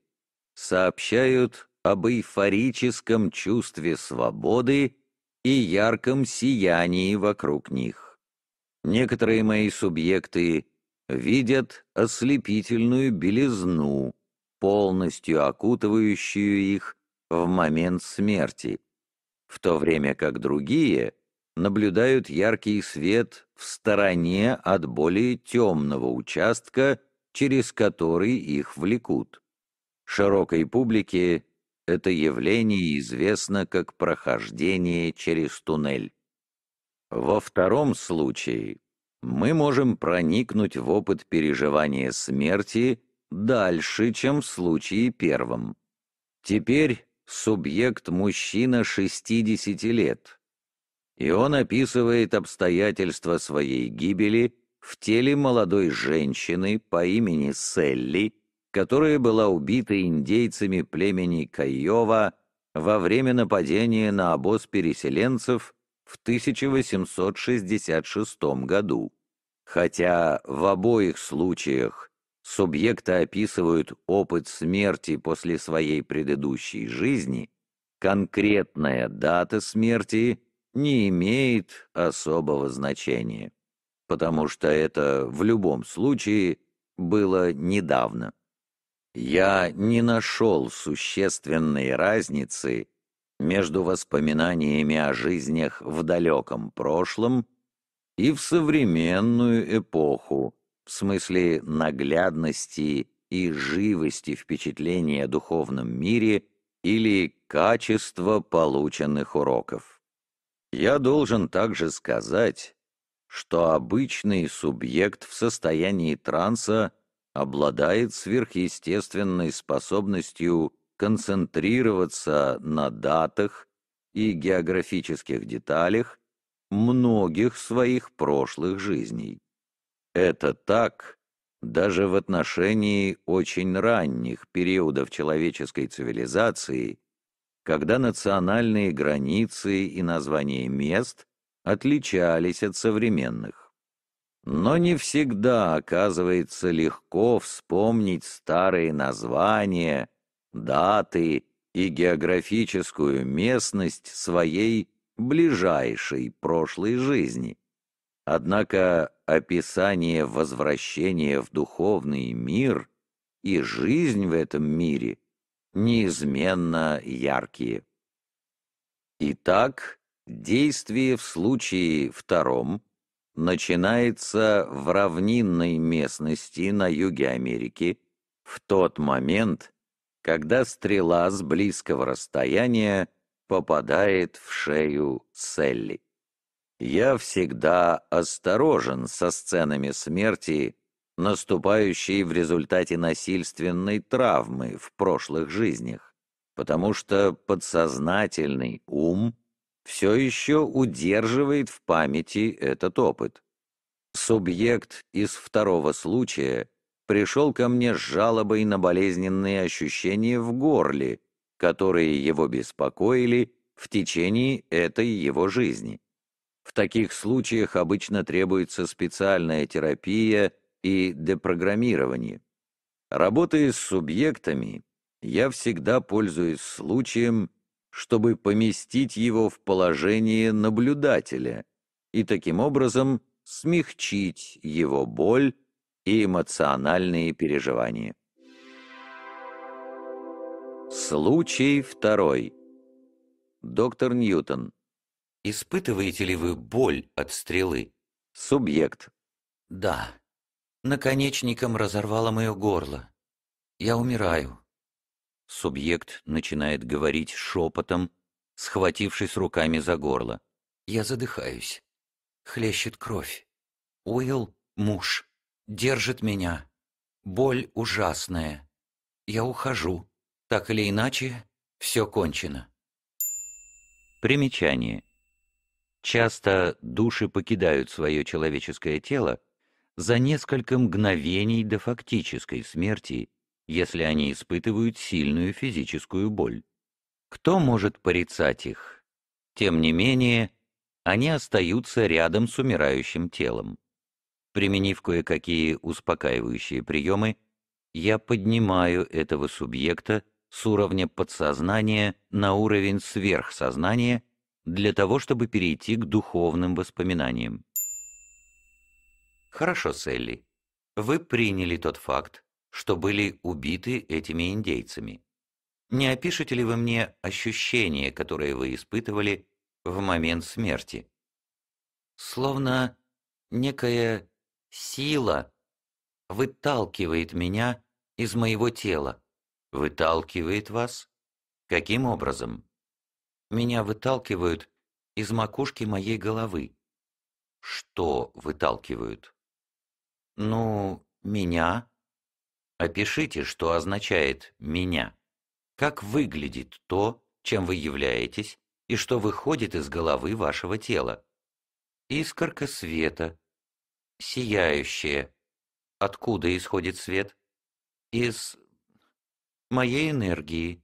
сообщают об эйфорическом чувстве свободы и ярком сиянии вокруг них. Некоторые мои субъекты видят ослепительную белизну, полностью окутывающую их в момент смерти, в то время как другие наблюдают яркий свет в стороне от более темного участка, через который их влекут. Широкой публике это явление известно как прохождение через туннель. Во втором случае мы можем проникнуть в опыт переживания смерти дальше, чем в случае первом. Теперь субъект мужчина 60 лет, и он описывает обстоятельства своей гибели в теле молодой женщины по имени Селли, которая была убита индейцами племени Кайова во время нападения на обоз переселенцев в 1866 году. Хотя в обоих случаях субъекты описывают опыт смерти после своей предыдущей жизни, конкретная дата смерти – не имеет особого значения, потому что это в любом случае было недавно. Я не нашел существенной разницы между воспоминаниями о жизнях в далеком прошлом и в современную эпоху, в смысле наглядности и живости впечатления о духовном мире или качества полученных уроков. Я должен также сказать, что обычный субъект в состоянии транса обладает сверхъестественной способностью концентрироваться на датах и географических деталях многих своих прошлых жизней. Это так даже в отношении очень ранних периодов человеческой цивилизации, когда национальные границы и названия мест отличались от современных. Но не всегда оказывается легко вспомнить старые названия, даты и географическую местность своей ближайшей прошлой жизни. Однако описание возвращения в духовный мир и жизнь в этом мире неизменно яркие. Итак, действие в случае втором начинается в равнинной местности на юге Америки в тот момент, когда стрела с близкого расстояния попадает в шею Селли. Я всегда осторожен со сценами смерти, наступающей в результате насильственной травмы в прошлых жизнях, потому что подсознательный ум все еще удерживает в памяти этот опыт. Субъект из второго случая пришел ко мне с жалобой на болезненные ощущения в горле, которые его беспокоили в течение этой его жизни. В таких случаях обычно требуется специальная терапия и депрограммировании. Работая с субъектами, я всегда пользуюсь случаем, чтобы поместить его в положение наблюдателя и таким образом смягчить его боль и эмоциональные переживания. Случай второй. Доктор Ньютон. Испытываете ли вы боль от стрелы? Субъект. Да. Наконечником разорвало мое горло. Я умираю. Субъект начинает говорить шепотом, схватившись руками за горло. Я задыхаюсь. Хлещет кровь. Уилл, муж, держит меня. Боль ужасная. Я ухожу. Так или иначе, все кончено. Примечание. Часто души покидают свое человеческое тело, за несколько мгновений до фактической смерти, если они испытывают сильную физическую боль. Кто может порицать их? Тем не менее, они остаются рядом с умирающим телом. Применив кое-какие успокаивающие приемы, я поднимаю этого субъекта с уровня подсознания на уровень сверхсознания для того, чтобы перейти к духовным воспоминаниям. Хорошо, Селли. Вы приняли тот факт, что были убиты этими индейцами. Не опишете ли вы мне ощущения, которые вы испытывали в момент смерти? Словно некая сила выталкивает меня из моего тела. Выталкивает вас? Каким образом? Меня выталкивают из макушки моей головы. Что выталкивают? Ну, меня. Опишите, что означает «меня». Как выглядит то, чем вы являетесь, и что выходит из головы вашего тела. Искорка света. сияющая. Откуда исходит свет? Из моей энергии.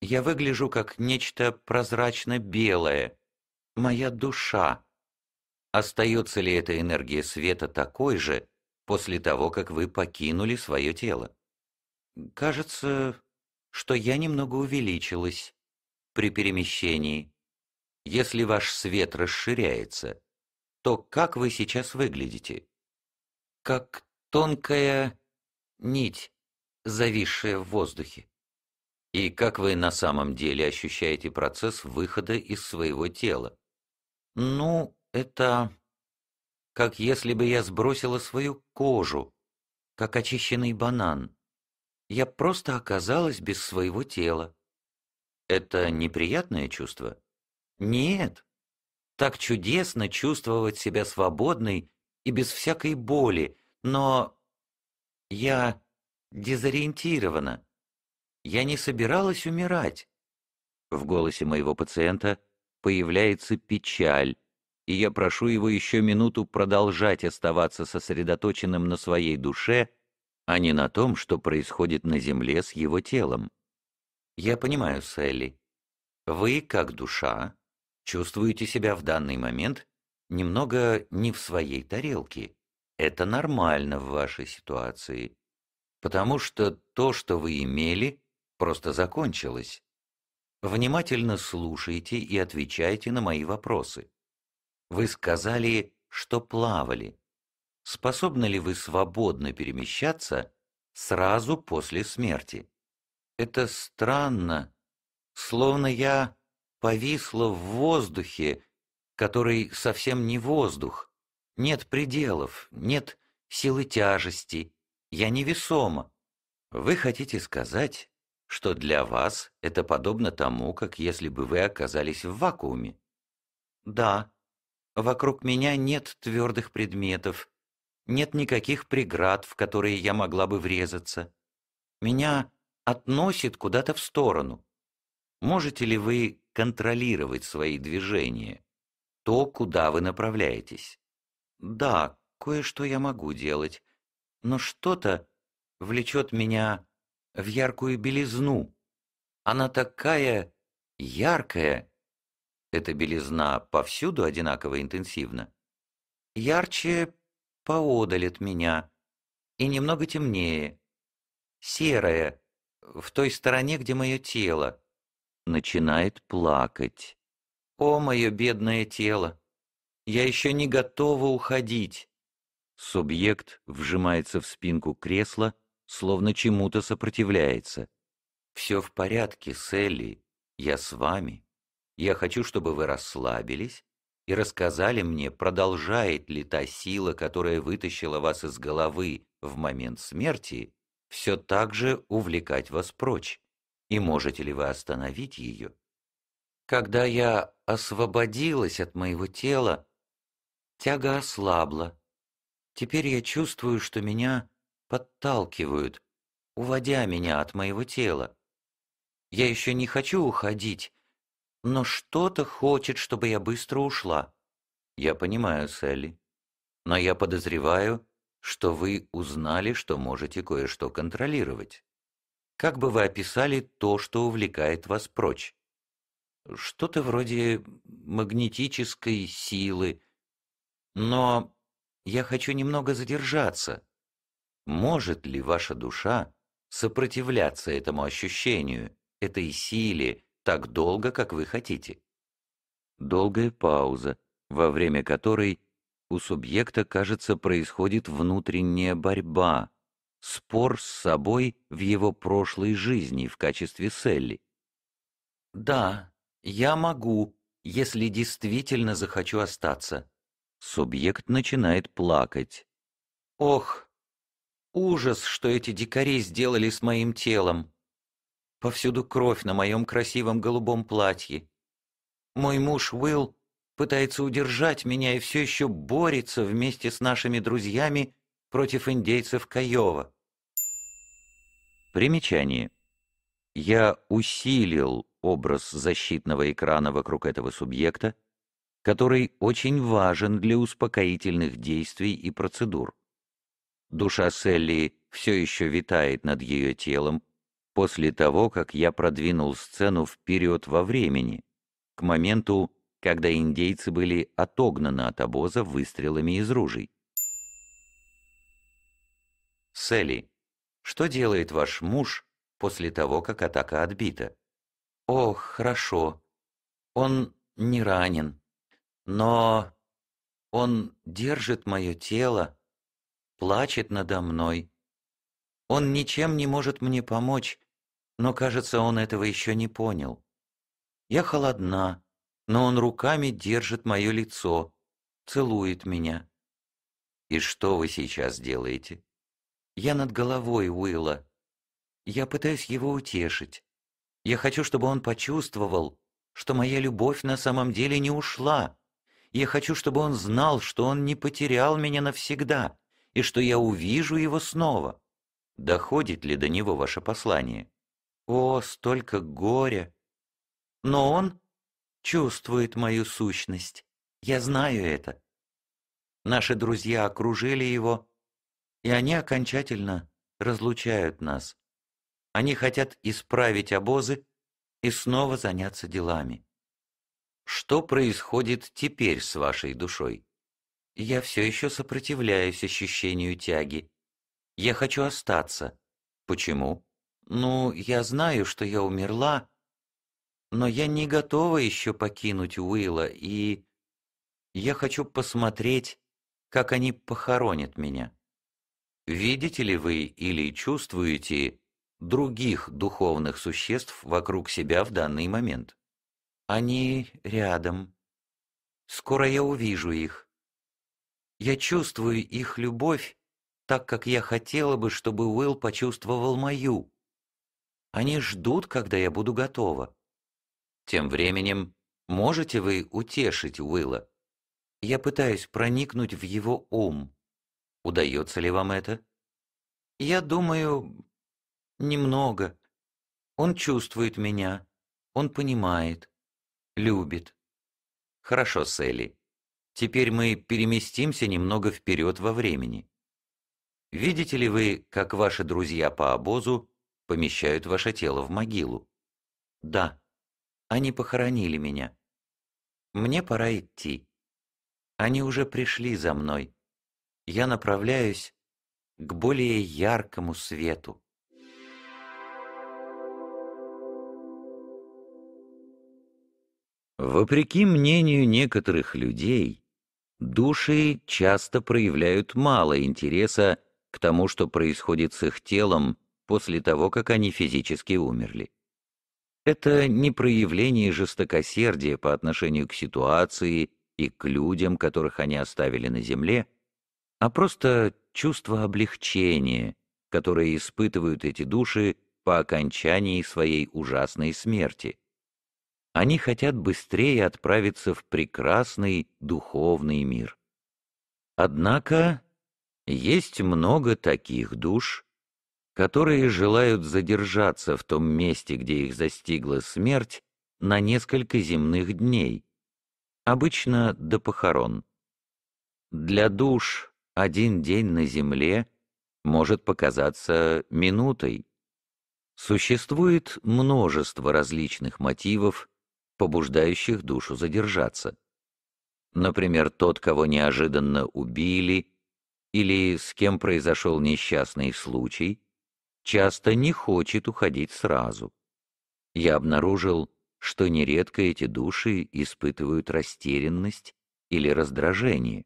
Я выгляжу как нечто прозрачно-белое. Моя душа. Остается ли эта энергия света такой же, после того, как вы покинули свое тело. Кажется, что я немного увеличилась при перемещении. Если ваш свет расширяется, то как вы сейчас выглядите? Как тонкая нить, зависшая в воздухе. И как вы на самом деле ощущаете процесс выхода из своего тела? Ну, это как если бы я сбросила свою кожу, как очищенный банан. Я просто оказалась без своего тела. Это неприятное чувство? Нет. Так чудесно чувствовать себя свободной и без всякой боли, но я дезориентирована. Я не собиралась умирать. В голосе моего пациента появляется печаль, и я прошу его еще минуту продолжать оставаться сосредоточенным на своей душе, а не на том, что происходит на земле с его телом. Я понимаю, Сэлли. Вы, как душа, чувствуете себя в данный момент немного не в своей тарелке. Это нормально в вашей ситуации, потому что то, что вы имели, просто закончилось. Внимательно слушайте и отвечайте на мои вопросы. Вы сказали, что плавали. Способны ли вы свободно перемещаться сразу после смерти? Это странно, словно я повисла в воздухе, который совсем не воздух. Нет пределов, нет силы тяжести, я невесома. Вы хотите сказать, что для вас это подобно тому, как если бы вы оказались в вакууме? Да, Вокруг меня нет твердых предметов, нет никаких преград, в которые я могла бы врезаться. Меня относит куда-то в сторону. Можете ли вы контролировать свои движения? То, куда вы направляетесь? Да, кое-что я могу делать, но что-то влечет меня в яркую белизну. Она такая яркая, эта белизна повсюду одинаково интенсивна. Ярче поодаль от меня и немного темнее. Серая, в той стороне, где мое тело. Начинает плакать. О, мое бедное тело! Я еще не готова уходить. Субъект вжимается в спинку кресла, словно чему-то сопротивляется. «Все в порядке, Селли, я с вами». Я хочу, чтобы вы расслабились и рассказали мне, продолжает ли та сила, которая вытащила вас из головы в момент смерти, все так же увлекать вас прочь, и можете ли вы остановить ее? Когда я освободилась от моего тела, тяга ослабла. Теперь я чувствую, что меня подталкивают, уводя меня от моего тела. Я еще не хочу уходить, но что-то хочет, чтобы я быстро ушла. Я понимаю, Сэлли. Но я подозреваю, что вы узнали, что можете кое-что контролировать. Как бы вы описали то, что увлекает вас прочь? Что-то вроде магнетической силы. Но я хочу немного задержаться. Может ли ваша душа сопротивляться этому ощущению, этой силе, так долго, как вы хотите. Долгая пауза, во время которой у субъекта, кажется, происходит внутренняя борьба, спор с собой в его прошлой жизни в качестве Селли. «Да, я могу, если действительно захочу остаться». Субъект начинает плакать. «Ох, ужас, что эти дикари сделали с моим телом!» Повсюду кровь на моем красивом голубом платье. Мой муж Уилл пытается удержать меня и все еще борется вместе с нашими друзьями против индейцев Каева. Примечание. Я усилил образ защитного экрана вокруг этого субъекта, который очень важен для успокоительных действий и процедур. Душа Селли все еще витает над ее телом, после того, как я продвинул сцену вперед во времени, к моменту, когда индейцы были отогнаны от обоза выстрелами из ружей. Селли, что делает ваш муж после того, как атака отбита? Ох, хорошо. Он не ранен. Но он держит мое тело, плачет надо мной, он ничем не может мне помочь, но, кажется, он этого еще не понял. Я холодна, но он руками держит мое лицо, целует меня. «И что вы сейчас делаете?» «Я над головой Уилла. Я пытаюсь его утешить. Я хочу, чтобы он почувствовал, что моя любовь на самом деле не ушла. Я хочу, чтобы он знал, что он не потерял меня навсегда, и что я увижу его снова доходит ли до него ваше послание. О, столько горя! Но он чувствует мою сущность. Я знаю это. Наши друзья окружили его, и они окончательно разлучают нас. Они хотят исправить обозы и снова заняться делами. Что происходит теперь с вашей душой? Я все еще сопротивляюсь ощущению тяги, я хочу остаться. Почему? Ну, я знаю, что я умерла, но я не готова еще покинуть Уилла, и я хочу посмотреть, как они похоронят меня. Видите ли вы или чувствуете других духовных существ вокруг себя в данный момент? Они рядом. Скоро я увижу их. Я чувствую их любовь так как я хотела бы, чтобы Уилл почувствовал мою. Они ждут, когда я буду готова. Тем временем, можете вы утешить Уилла? Я пытаюсь проникнуть в его ум. Удается ли вам это? Я думаю, немного. Он чувствует меня, он понимает, любит. Хорошо, Селли. Теперь мы переместимся немного вперед во времени. Видите ли вы, как ваши друзья по обозу помещают ваше тело в могилу? Да. Они похоронили меня. Мне пора идти. Они уже пришли за мной. Я направляюсь к более яркому свету. Вопреки мнению некоторых людей, души часто проявляют мало интереса к тому, что происходит с их телом после того, как они физически умерли. Это не проявление жестокосердия по отношению к ситуации и к людям, которых они оставили на земле, а просто чувство облегчения, которое испытывают эти души по окончании своей ужасной смерти. Они хотят быстрее отправиться в прекрасный духовный мир. Однако есть много таких душ, которые желают задержаться в том месте, где их застигла смерть, на несколько земных дней, обычно до похорон. Для душ один день на земле может показаться минутой. Существует множество различных мотивов, побуждающих душу задержаться. Например, тот, кого неожиданно убили – или с кем произошел несчастный случай, часто не хочет уходить сразу. Я обнаружил, что нередко эти души испытывают растерянность или раздражение.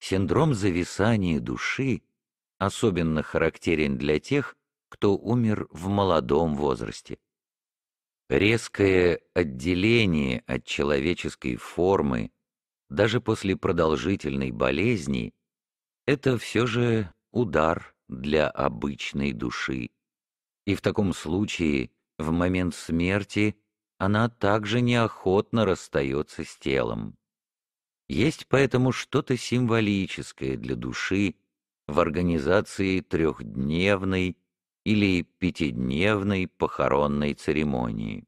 Синдром зависания души особенно характерен для тех, кто умер в молодом возрасте. Резкое отделение от человеческой формы даже после продолжительной болезни это все же удар для обычной души. И в таком случае, в момент смерти, она также неохотно расстается с телом. Есть поэтому что-то символическое для души в организации трехдневной или пятидневной похоронной церемонии.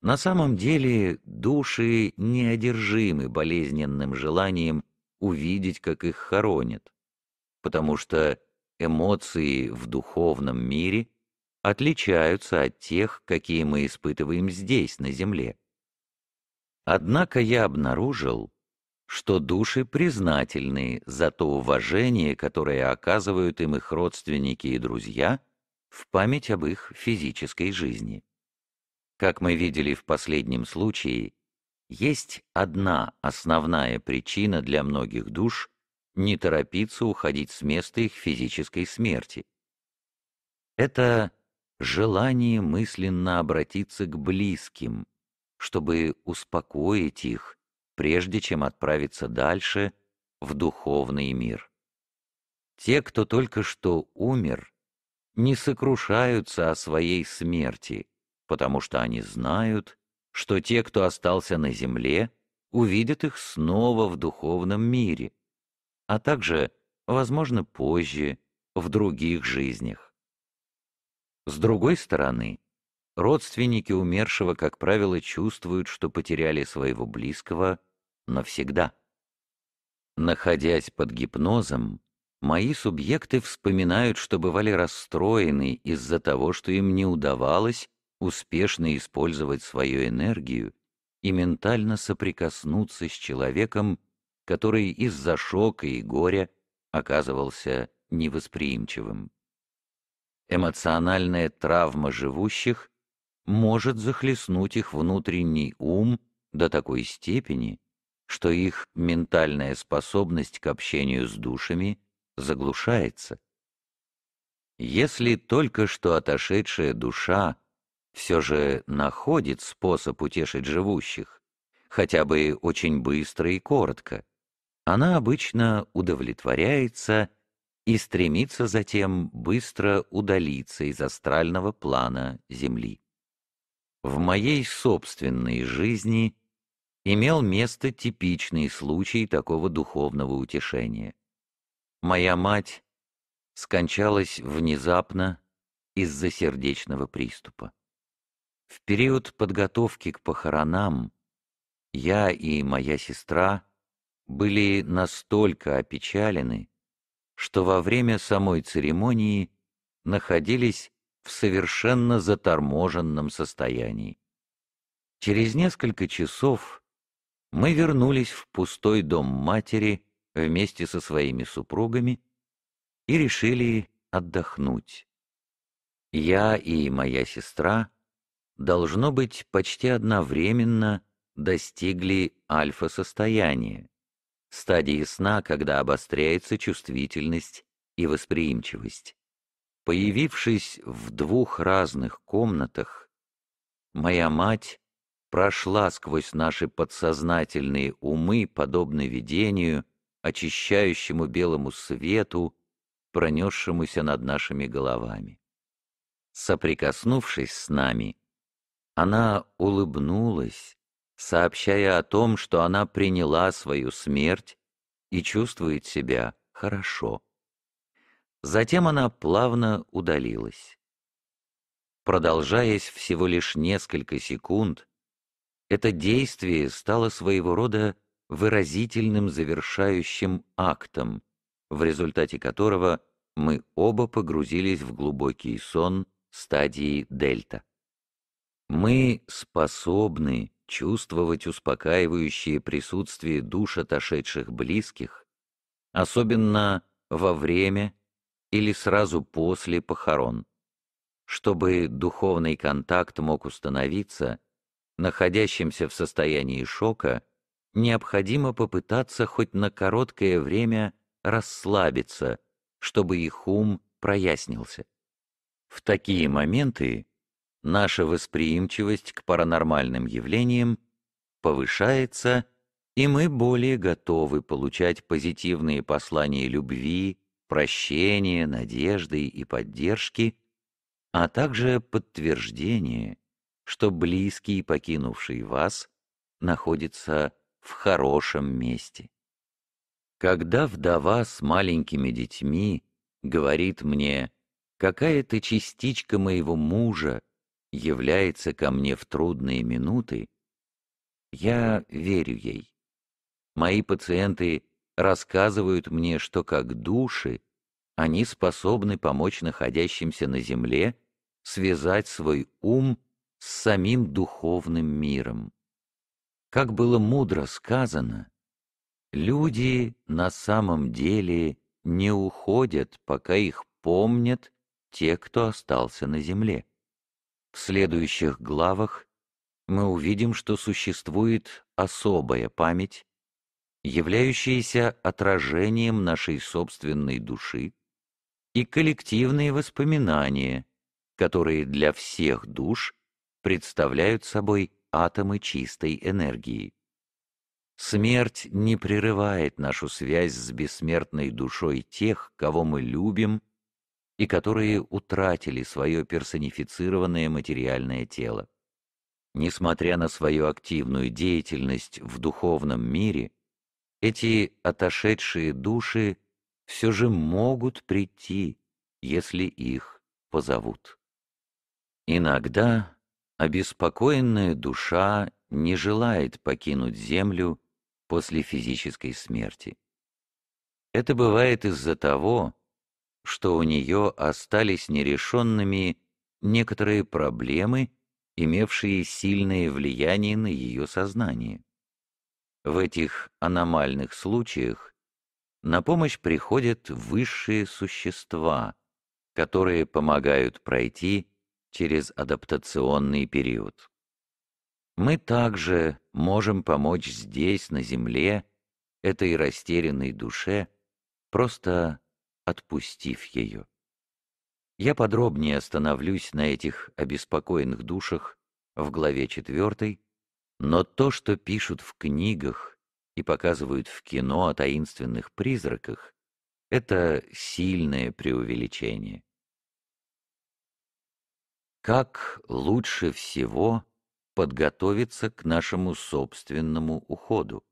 На самом деле души неодержимы болезненным желанием увидеть, как их хоронят, потому что эмоции в духовном мире отличаются от тех, какие мы испытываем здесь, на Земле. Однако я обнаружил, что души признательны за то уважение, которое оказывают им их родственники и друзья в память об их физической жизни. Как мы видели в последнем случае, есть одна основная причина для многих душ не торопиться уходить с места их физической смерти. Это желание мысленно обратиться к близким, чтобы успокоить их, прежде чем отправиться дальше в духовный мир. Те, кто только что умер, не сокрушаются о своей смерти, потому что они знают, что те, кто остался на земле, увидят их снова в духовном мире, а также, возможно, позже, в других жизнях. С другой стороны, родственники умершего, как правило, чувствуют, что потеряли своего близкого навсегда. Находясь под гипнозом, мои субъекты вспоминают, что бывали расстроены из-за того, что им не удавалось успешно использовать свою энергию и ментально соприкоснуться с человеком, который из-за шока и горя оказывался невосприимчивым. Эмоциональная травма живущих может захлестнуть их внутренний ум до такой степени, что их ментальная способность к общению с душами заглушается. Если только что отошедшая душа все же находит способ утешить живущих, хотя бы очень быстро и коротко, она обычно удовлетворяется и стремится затем быстро удалиться из астрального плана Земли. В моей собственной жизни имел место типичный случай такого духовного утешения. Моя мать скончалась внезапно из-за сердечного приступа. В период подготовки к похоронам я и моя сестра были настолько опечалены, что во время самой церемонии находились в совершенно заторможенном состоянии. Через несколько часов мы вернулись в пустой дом матери вместе со своими супругами и решили отдохнуть. Я и моя сестра — должно быть, почти одновременно достигли альфа-состояния, стадии сна, когда обостряется чувствительность и восприимчивость. Появившись в двух разных комнатах, моя мать прошла сквозь наши подсознательные умы, подобно видению, очищающему белому свету, пронесшемуся над нашими головами. Соприкоснувшись с нами, она улыбнулась, сообщая о том, что она приняла свою смерть и чувствует себя хорошо. Затем она плавно удалилась. Продолжаясь всего лишь несколько секунд, это действие стало своего рода выразительным завершающим актом, в результате которого мы оба погрузились в глубокий сон стадии дельта. Мы способны чувствовать успокаивающее присутствие душ отошедших близких, особенно во время или сразу после похорон. Чтобы духовный контакт мог установиться, находящимся в состоянии шока, необходимо попытаться хоть на короткое время расслабиться, чтобы их ум прояснился. В такие моменты наша восприимчивость к паранормальным явлениям повышается, и мы более готовы получать позитивные послания любви, прощения, надежды и поддержки, а также подтверждение, что близкий, покинувший вас, находится в хорошем месте. Когда вдова с маленькими детьми говорит мне «какая-то частичка моего мужа является ко мне в трудные минуты, я верю ей. Мои пациенты рассказывают мне, что как души они способны помочь находящимся на земле связать свой ум с самим духовным миром. Как было мудро сказано, люди на самом деле не уходят, пока их помнят те, кто остался на земле. В следующих главах мы увидим, что существует особая память, являющаяся отражением нашей собственной души, и коллективные воспоминания, которые для всех душ представляют собой атомы чистой энергии. Смерть не прерывает нашу связь с бессмертной душой тех, кого мы любим и которые утратили свое персонифицированное материальное тело. Несмотря на свою активную деятельность в духовном мире, эти отошедшие души все же могут прийти, если их позовут. Иногда обеспокоенная душа не желает покинуть землю после физической смерти. Это бывает из-за того, что у нее остались нерешенными некоторые проблемы, имевшие сильное влияние на ее сознание. В этих аномальных случаях на помощь приходят высшие существа, которые помогают пройти через адаптационный период. Мы также можем помочь здесь, на Земле, этой растерянной душе, просто отпустив ее. Я подробнее остановлюсь на этих обеспокоенных душах в главе четвертой, но то, что пишут в книгах и показывают в кино о таинственных призраках, это сильное преувеличение. Как лучше всего подготовиться к нашему собственному уходу?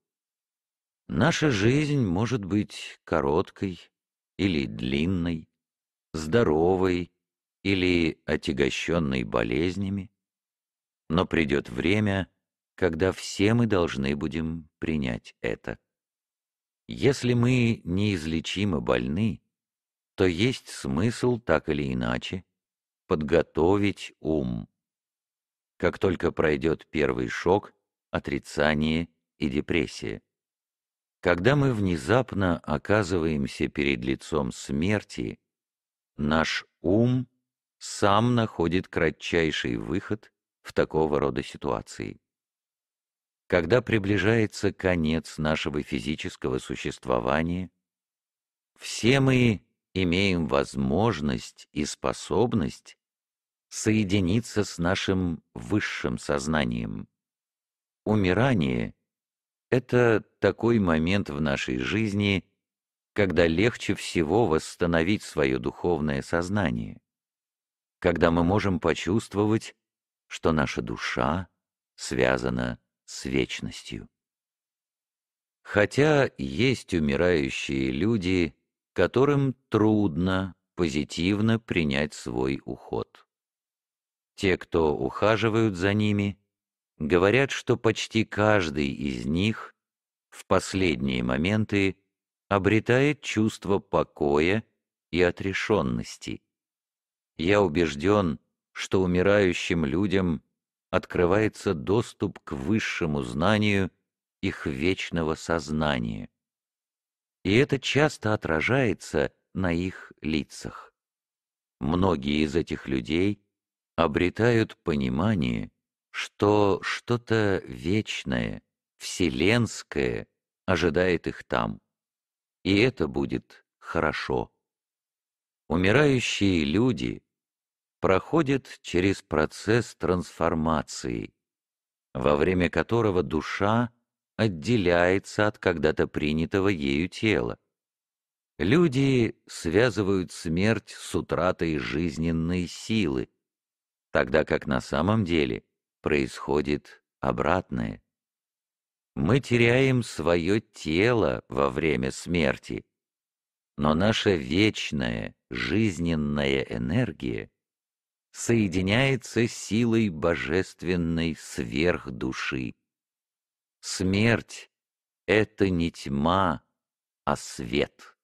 Наша жизнь может быть короткой, или длинной, здоровой или отягощенной болезнями, но придет время, когда все мы должны будем принять это. Если мы неизлечимо больны, то есть смысл так или иначе подготовить ум. Как только пройдет первый шок, отрицание и депрессия. Когда мы внезапно оказываемся перед лицом смерти, наш ум сам находит кратчайший выход в такого рода ситуации. Когда приближается конец нашего физического существования, все мы имеем возможность и способность соединиться с нашим высшим сознанием. Умирание это такой момент в нашей жизни, когда легче всего восстановить свое духовное сознание, когда мы можем почувствовать, что наша душа связана с вечностью. Хотя есть умирающие люди, которым трудно позитивно принять свой уход. Те, кто ухаживают за ними, говорят, что почти каждый из них в последние моменты обретает чувство покоя и отрешенности. Я убежден, что умирающим людям открывается доступ к высшему знанию их вечного сознания. И это часто отражается на их лицах. Многие из этих людей обретают понимание, что что-то вечное, вселенское ожидает их там. И это будет хорошо. Умирающие люди проходят через процесс трансформации, во время которого душа отделяется от когда-то принятого ею тела. Люди связывают смерть с утратой жизненной силы, тогда как на самом деле происходит обратное. Мы теряем свое тело во время смерти, но наша вечная жизненная энергия соединяется с силой божественной сверхдуши. Смерть — это не тьма, а свет.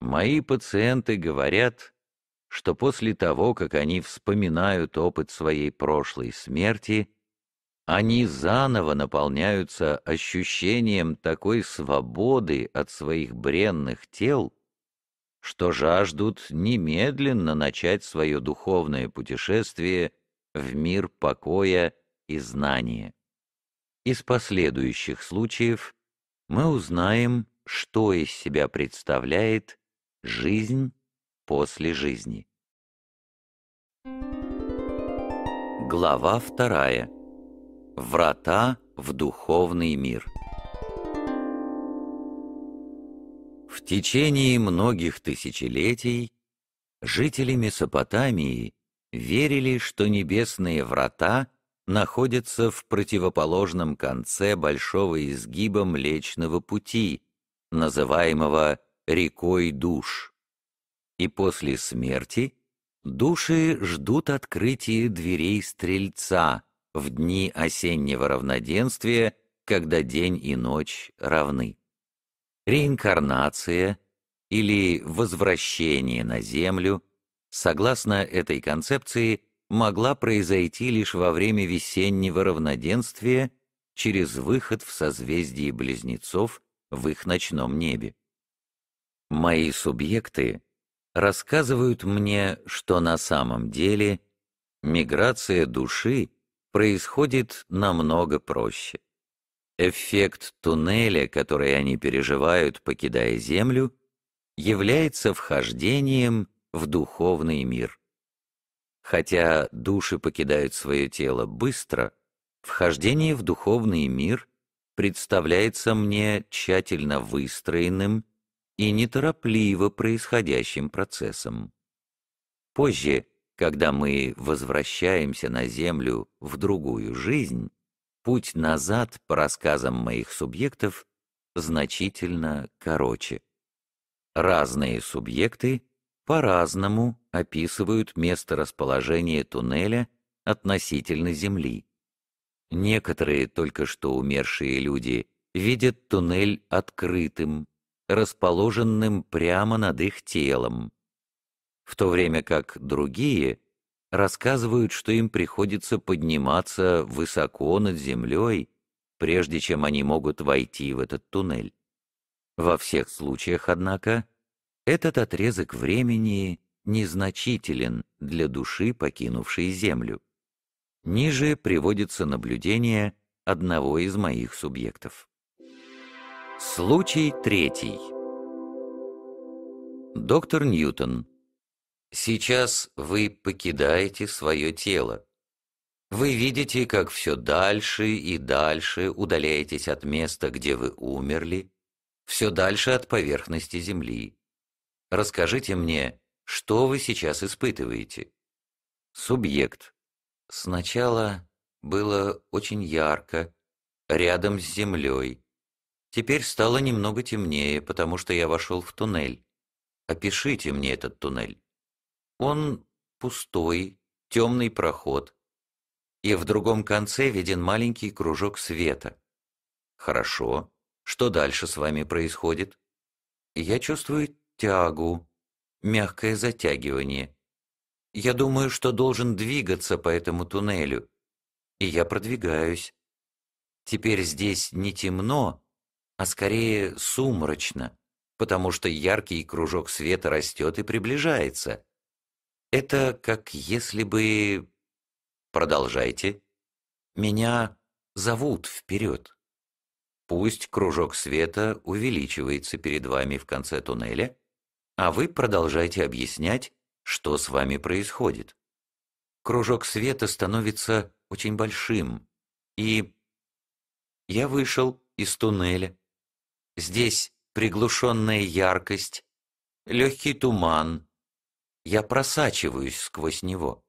Мои пациенты говорят — что после того, как они вспоминают опыт своей прошлой смерти, они заново наполняются ощущением такой свободы от своих бренных тел, что жаждут немедленно начать свое духовное путешествие в мир покоя и знания. Из последующих случаев мы узнаем, что из себя представляет жизнь после жизни. Глава вторая. Врата в духовный мир. В течение многих тысячелетий жители Месопотамии верили, что небесные врата находятся в противоположном конце большого изгиба Млечного Пути, называемого рекой душ и после смерти души ждут открытия дверей Стрельца в дни осеннего равноденствия, когда день и ночь равны. Реинкарнация или возвращение на Землю, согласно этой концепции, могла произойти лишь во время весеннего равноденствия через выход в созвездии близнецов в их ночном небе. Мои субъекты рассказывают мне, что на самом деле миграция души происходит намного проще. Эффект туннеля, который они переживают, покидая Землю, является вхождением в духовный мир. Хотя души покидают свое тело быстро, вхождение в духовный мир представляется мне тщательно выстроенным и неторопливо происходящим процессом. Позже, когда мы возвращаемся на Землю в другую жизнь, путь назад, по рассказам моих субъектов, значительно короче. Разные субъекты по-разному описывают месторасположение туннеля относительно Земли. Некоторые только что умершие люди видят туннель открытым, расположенным прямо над их телом, в то время как другие рассказывают, что им приходится подниматься высоко над землей, прежде чем они могут войти в этот туннель. Во всех случаях, однако, этот отрезок времени незначителен для души, покинувшей Землю. Ниже приводится наблюдение одного из моих субъектов. Случай третий. Доктор Ньютон, сейчас вы покидаете свое тело. Вы видите, как все дальше и дальше удаляетесь от места, где вы умерли, все дальше от поверхности Земли. Расскажите мне, что вы сейчас испытываете? Субъект. Сначала было очень ярко, рядом с землей. Теперь стало немного темнее, потому что я вошел в туннель. Опишите мне этот туннель. Он пустой, темный проход. И в другом конце виден маленький кружок света. Хорошо. Что дальше с вами происходит? Я чувствую тягу, мягкое затягивание. Я думаю, что должен двигаться по этому туннелю. И я продвигаюсь. Теперь здесь не темно, а скорее сумрачно, потому что яркий кружок света растет и приближается. Это как если бы... Продолжайте. Меня зовут вперед. Пусть кружок света увеличивается перед вами в конце туннеля, а вы продолжайте объяснять, что с вами происходит. Кружок света становится очень большим, и... Я вышел из туннеля. Здесь приглушенная яркость, легкий туман. Я просачиваюсь сквозь него.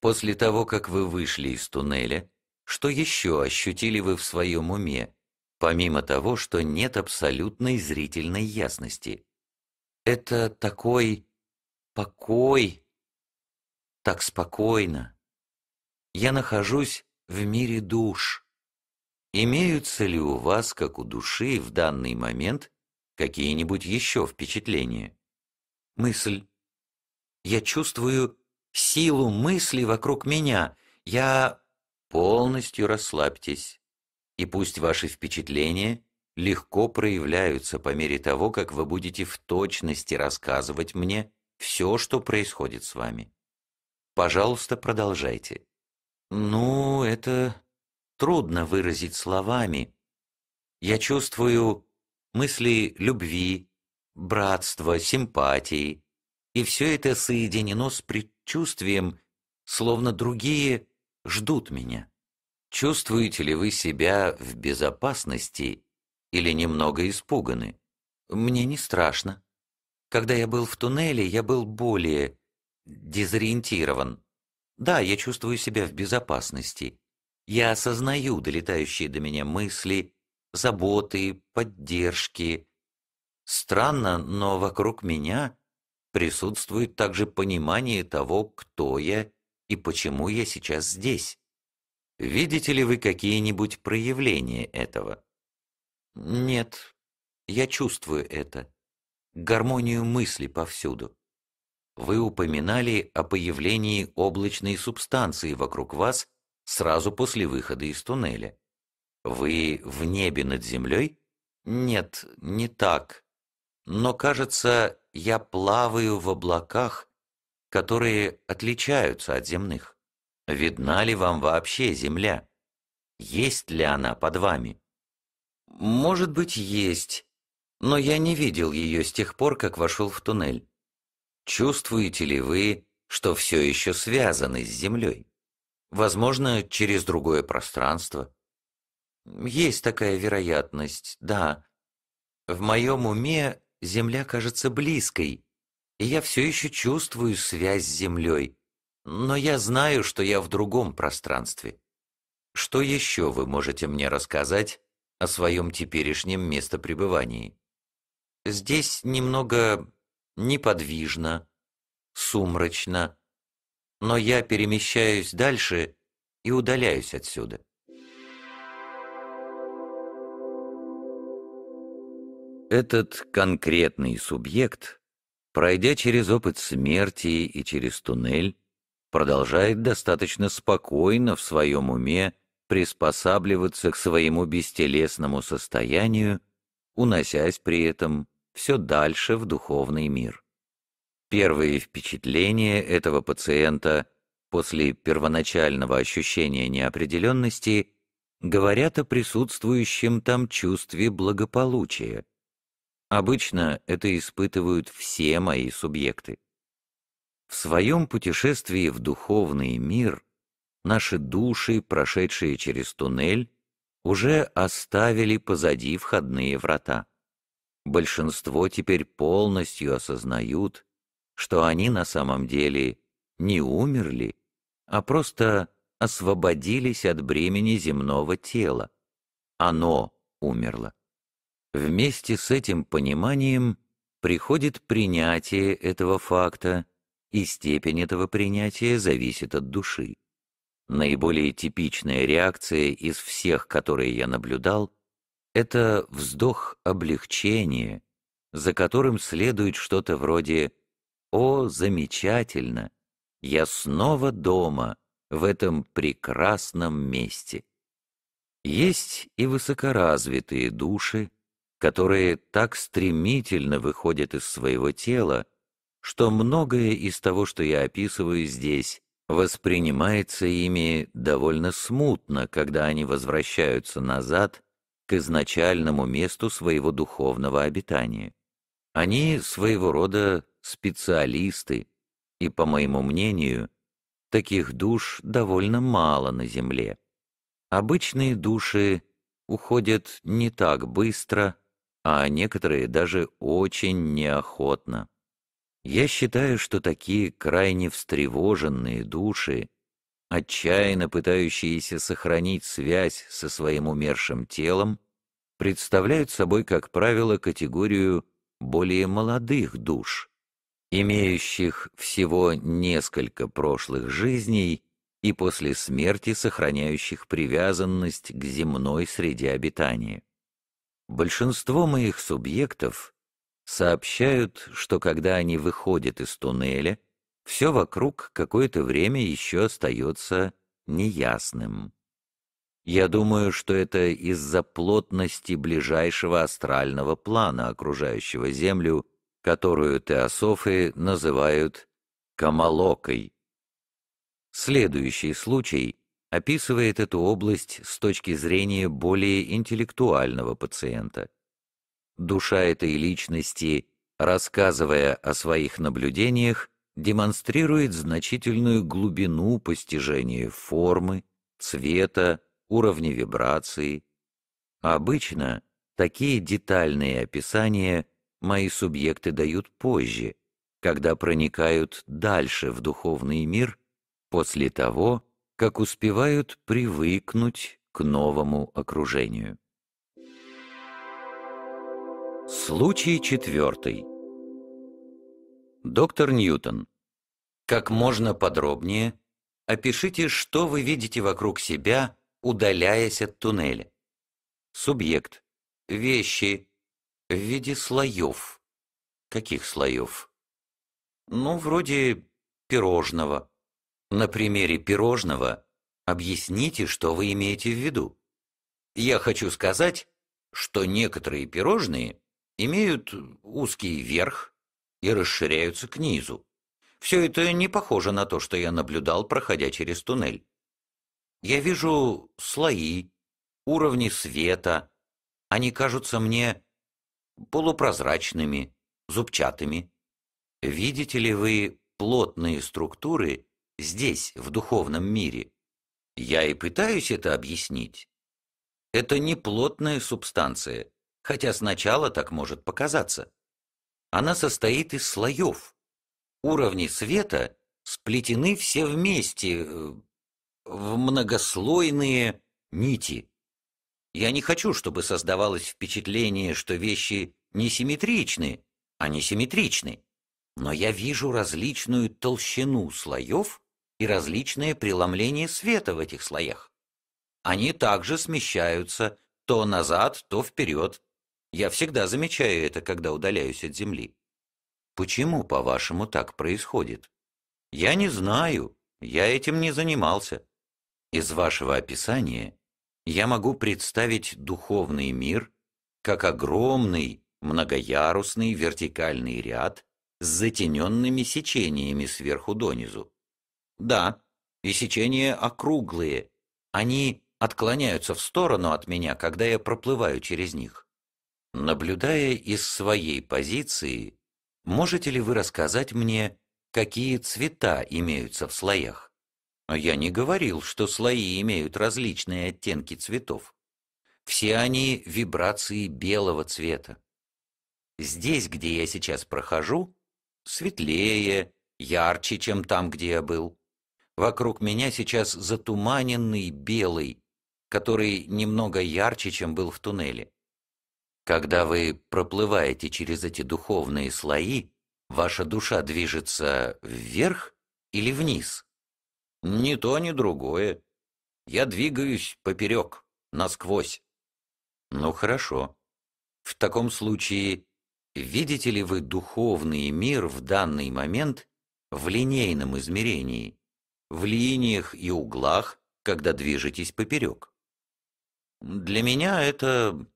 После того, как вы вышли из туннеля, что еще ощутили вы в своем уме, помимо того, что нет абсолютной зрительной ясности? Это такой покой, так спокойно. Я нахожусь в мире душ. Имеются ли у вас, как у души, в данный момент какие-нибудь еще впечатления? Мысль. Я чувствую силу мысли вокруг меня. Я... Полностью расслабьтесь. И пусть ваши впечатления легко проявляются по мере того, как вы будете в точности рассказывать мне все, что происходит с вами. Пожалуйста, продолжайте. Ну, это трудно выразить словами. Я чувствую мысли любви, братства, симпатии, и все это соединено с предчувствием, словно другие ждут меня. Чувствуете ли вы себя в безопасности или немного испуганы? Мне не страшно. Когда я был в туннеле, я был более дезориентирован. Да, я чувствую себя в безопасности. Я осознаю долетающие до меня мысли, заботы, поддержки. Странно, но вокруг меня присутствует также понимание того, кто я и почему я сейчас здесь. Видите ли вы какие-нибудь проявления этого? Нет, я чувствую это. Гармонию мысли повсюду. Вы упоминали о появлении облачной субстанции вокруг вас сразу после выхода из туннеля. Вы в небе над землей? Нет, не так. Но, кажется, я плаваю в облаках, которые отличаются от земных. Видна ли вам вообще земля? Есть ли она под вами? Может быть, есть, но я не видел ее с тех пор, как вошел в туннель. Чувствуете ли вы, что все еще связаны с землей? Возможно, через другое пространство. Есть такая вероятность, да. В моем уме Земля кажется близкой, и я все еще чувствую связь с Землей. Но я знаю, что я в другом пространстве. Что еще вы можете мне рассказать о своем теперешнем местопребывании? Здесь немного неподвижно, сумрачно, но я перемещаюсь дальше и удаляюсь отсюда. Этот конкретный субъект, пройдя через опыт смерти и через туннель, продолжает достаточно спокойно в своем уме приспосабливаться к своему бестелесному состоянию, уносясь при этом все дальше в духовный мир. Первые впечатления этого пациента после первоначального ощущения неопределенности говорят о присутствующем там чувстве благополучия. Обычно это испытывают все мои субъекты. В своем путешествии в духовный мир наши души, прошедшие через туннель, уже оставили позади входные врата. Большинство теперь полностью осознают, что они на самом деле не умерли, а просто освободились от бремени земного тела. Оно умерло. Вместе с этим пониманием приходит принятие этого факта, и степень этого принятия зависит от души. Наиболее типичная реакция из всех, которые я наблюдал, это вздох облегчения, за которым следует что-то вроде «вы» О, замечательно! Я снова дома, в этом прекрасном месте. Есть и высокоразвитые души, которые так стремительно выходят из своего тела, что многое из того, что я описываю здесь, воспринимается ими довольно смутно, когда они возвращаются назад к изначальному месту своего духовного обитания. Они своего рода специалисты, и, по моему мнению, таких душ довольно мало на Земле. Обычные души уходят не так быстро, а некоторые даже очень неохотно. Я считаю, что такие крайне встревоженные души, отчаянно пытающиеся сохранить связь со своим умершим телом, представляют собой, как правило, категорию более молодых душ, имеющих всего несколько прошлых жизней и после смерти сохраняющих привязанность к земной среде обитания. Большинство моих субъектов сообщают, что когда они выходят из туннеля, все вокруг какое-то время еще остается неясным. Я думаю, что это из-за плотности ближайшего астрального плана, окружающего Землю, которую теософы называют камалокой. Следующий случай описывает эту область с точки зрения более интеллектуального пациента. Душа этой личности, рассказывая о своих наблюдениях, демонстрирует значительную глубину постижения формы, цвета, уровня вибрации. Обычно такие детальные описания – мои субъекты дают позже, когда проникают дальше в духовный мир, после того, как успевают привыкнуть к новому окружению. Случай четвертый. Доктор Ньютон, как можно подробнее опишите, что вы видите вокруг себя, удаляясь от туннеля. Субъект. Вещи, в виде слоев. Каких слоев? Ну, вроде пирожного. На примере пирожного объясните, что вы имеете в виду. Я хочу сказать, что некоторые пирожные имеют узкий верх и расширяются к низу. Все это не похоже на то, что я наблюдал, проходя через туннель. Я вижу слои, уровни света. Они кажутся мне полупрозрачными, зубчатыми. Видите ли вы плотные структуры здесь, в духовном мире? Я и пытаюсь это объяснить. Это не плотная субстанция, хотя сначала так может показаться. Она состоит из слоев. Уровни света сплетены все вместе э, в многослойные нити. Я не хочу, чтобы создавалось впечатление, что вещи несимметричны, а несимметричны. Но я вижу различную толщину слоев и различное преломление света в этих слоях. Они также смещаются то назад, то вперед. Я всегда замечаю это, когда удаляюсь от Земли. Почему, по-вашему, так происходит? Я не знаю, я этим не занимался. Из вашего описания я могу представить духовный мир как огромный многоярусный вертикальный ряд с затененными сечениями сверху донизу. Да, и сечения округлые, они отклоняются в сторону от меня, когда я проплываю через них. Наблюдая из своей позиции, можете ли вы рассказать мне, какие цвета имеются в слоях? А я не говорил, что слои имеют различные оттенки цветов. Все они вибрации белого цвета. Здесь, где я сейчас прохожу, светлее, ярче, чем там, где я был. Вокруг меня сейчас затуманенный белый, который немного ярче, чем был в туннеле. Когда вы проплываете через эти духовные слои, ваша душа движется вверх или вниз? Ни то, ни другое. Я двигаюсь поперек, насквозь. Ну хорошо. В таком случае, видите ли вы духовный мир в данный момент в линейном измерении, в линиях и углах, когда движетесь поперек? Для меня это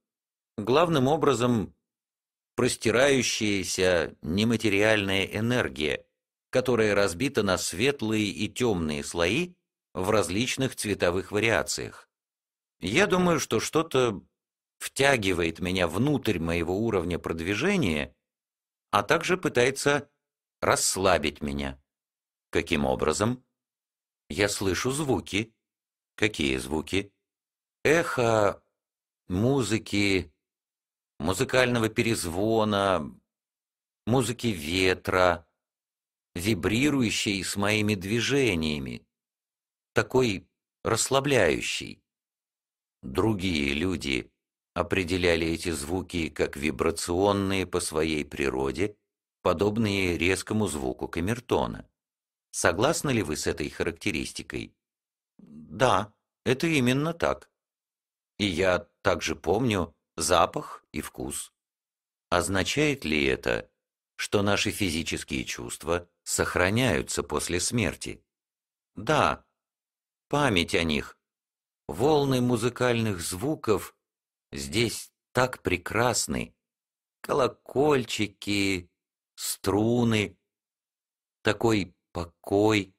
главным образом простирающаяся нематериальная энергия, которое разбито на светлые и темные слои в различных цветовых вариациях. Я думаю, что что-то втягивает меня внутрь моего уровня продвижения, а также пытается расслабить меня. Каким образом? Я слышу звуки. Какие звуки? Эхо музыки, музыкального перезвона, музыки ветра, вибрирующий с моими движениями, такой расслабляющий. Другие люди определяли эти звуки как вибрационные по своей природе, подобные резкому звуку камертона. Согласны ли вы с этой характеристикой? Да, это именно так. И я также помню запах и вкус. Означает ли это, что наши физические чувства – сохраняются после смерти. Да, память о них. Волны музыкальных звуков здесь так прекрасны. Колокольчики, струны, такой покой.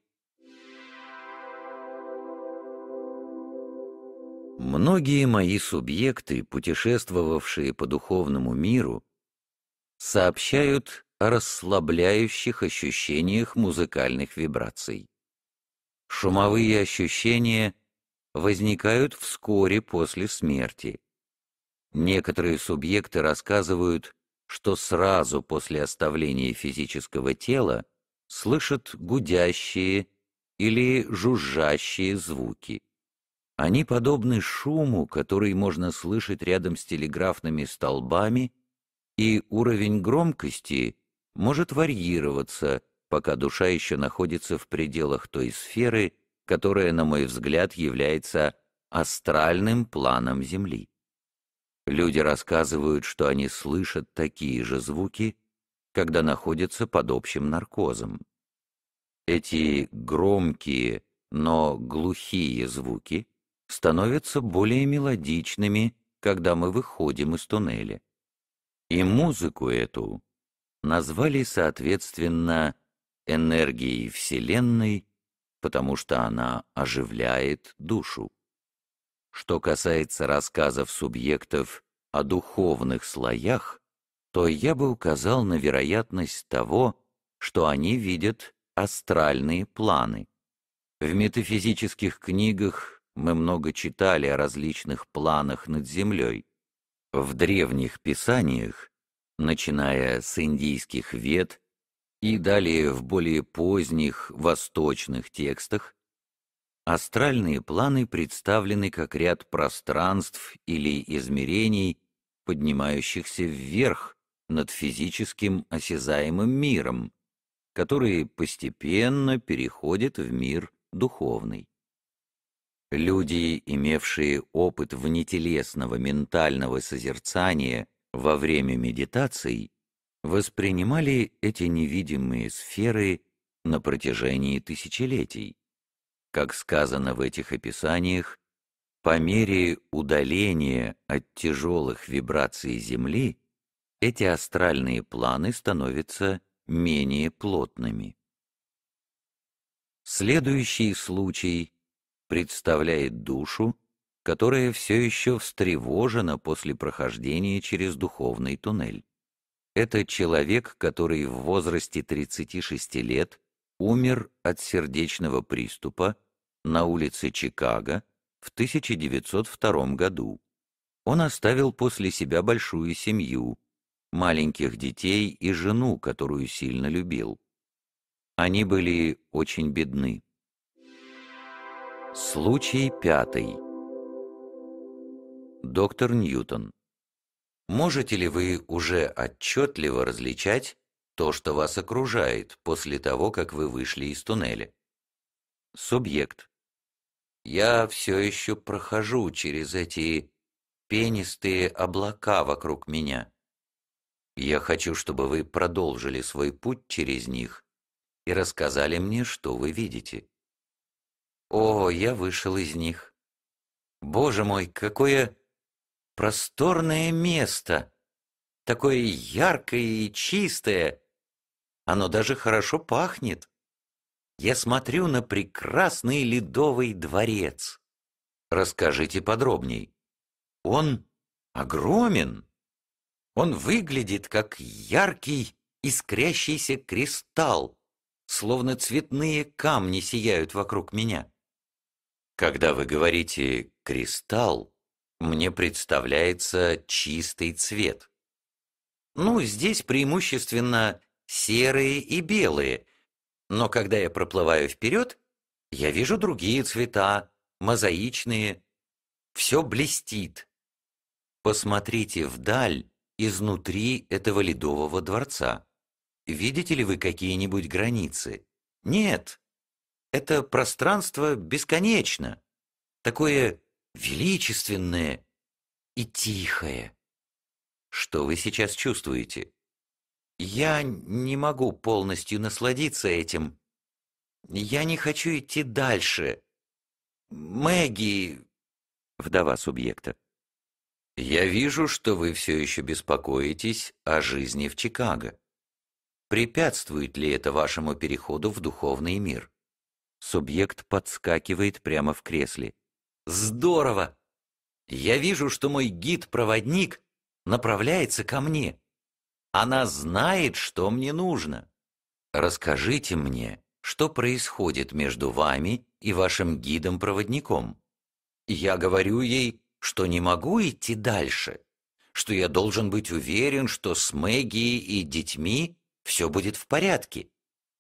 Многие мои субъекты, путешествовавшие по духовному миру, сообщают о расслабляющих ощущениях музыкальных вибраций. Шумовые ощущения возникают вскоре после смерти. Некоторые субъекты рассказывают, что сразу после оставления физического тела слышат гудящие или жужжащие звуки. Они подобны шуму, который можно слышать рядом с телеграфными столбами, и уровень громкости – может варьироваться, пока душа еще находится в пределах той сферы, которая, на мой взгляд, является астральным планом Земли. Люди рассказывают, что они слышат такие же звуки, когда находятся под общим наркозом. Эти громкие, но глухие звуки становятся более мелодичными, когда мы выходим из туннеля. И музыку эту назвали, соответственно, энергией Вселенной, потому что она оживляет душу. Что касается рассказов субъектов о духовных слоях, то я бы указал на вероятность того, что они видят астральные планы. В метафизических книгах мы много читали о различных планах над землей. В древних писаниях начиная с индийских вед и далее в более поздних восточных текстах, астральные планы представлены как ряд пространств или измерений, поднимающихся вверх над физическим осязаемым миром, которые постепенно переходят в мир духовный. Люди, имевшие опыт внетелесного ментального созерцания – во время медитаций воспринимали эти невидимые сферы на протяжении тысячелетий. Как сказано в этих описаниях, по мере удаления от тяжелых вибраций Земли эти астральные планы становятся менее плотными. Следующий случай представляет душу, которая все еще встревожена после прохождения через духовный туннель. Это человек, который в возрасте 36 лет умер от сердечного приступа на улице Чикаго в 1902 году. Он оставил после себя большую семью, маленьких детей и жену, которую сильно любил. Они были очень бедны. Случай пятый доктор Ньютон. Можете ли вы уже отчетливо различать то, что вас окружает после того, как вы вышли из туннеля? Субъект. Я все еще прохожу через эти пенистые облака вокруг меня. Я хочу, чтобы вы продолжили свой путь через них и рассказали мне, что вы видите. О, я вышел из них. Боже мой, какое просторное место, такое яркое и чистое. Оно даже хорошо пахнет. Я смотрю на прекрасный ледовый дворец. Расскажите подробней. Он огромен. Он выглядит как яркий искрящийся кристалл, словно цветные камни сияют вокруг меня. Когда вы говорите «кристалл», мне представляется чистый цвет. Ну, здесь преимущественно серые и белые, но когда я проплываю вперед, я вижу другие цвета, мозаичные. Все блестит. Посмотрите вдаль, изнутри этого ледового дворца. Видите ли вы какие-нибудь границы? Нет. Это пространство бесконечно. Такое величественное и тихое. Что вы сейчас чувствуете? Я не могу полностью насладиться этим. Я не хочу идти дальше. Мэгги... Вдова субъекта. Я вижу, что вы все еще беспокоитесь о жизни в Чикаго. Препятствует ли это вашему переходу в духовный мир? Субъект подскакивает прямо в кресле. Здорово! Я вижу, что мой гид-проводник направляется ко мне. Она знает, что мне нужно. Расскажите мне, что происходит между вами и вашим гидом-проводником. Я говорю ей, что не могу идти дальше, что я должен быть уверен, что с Мэгги и детьми все будет в порядке.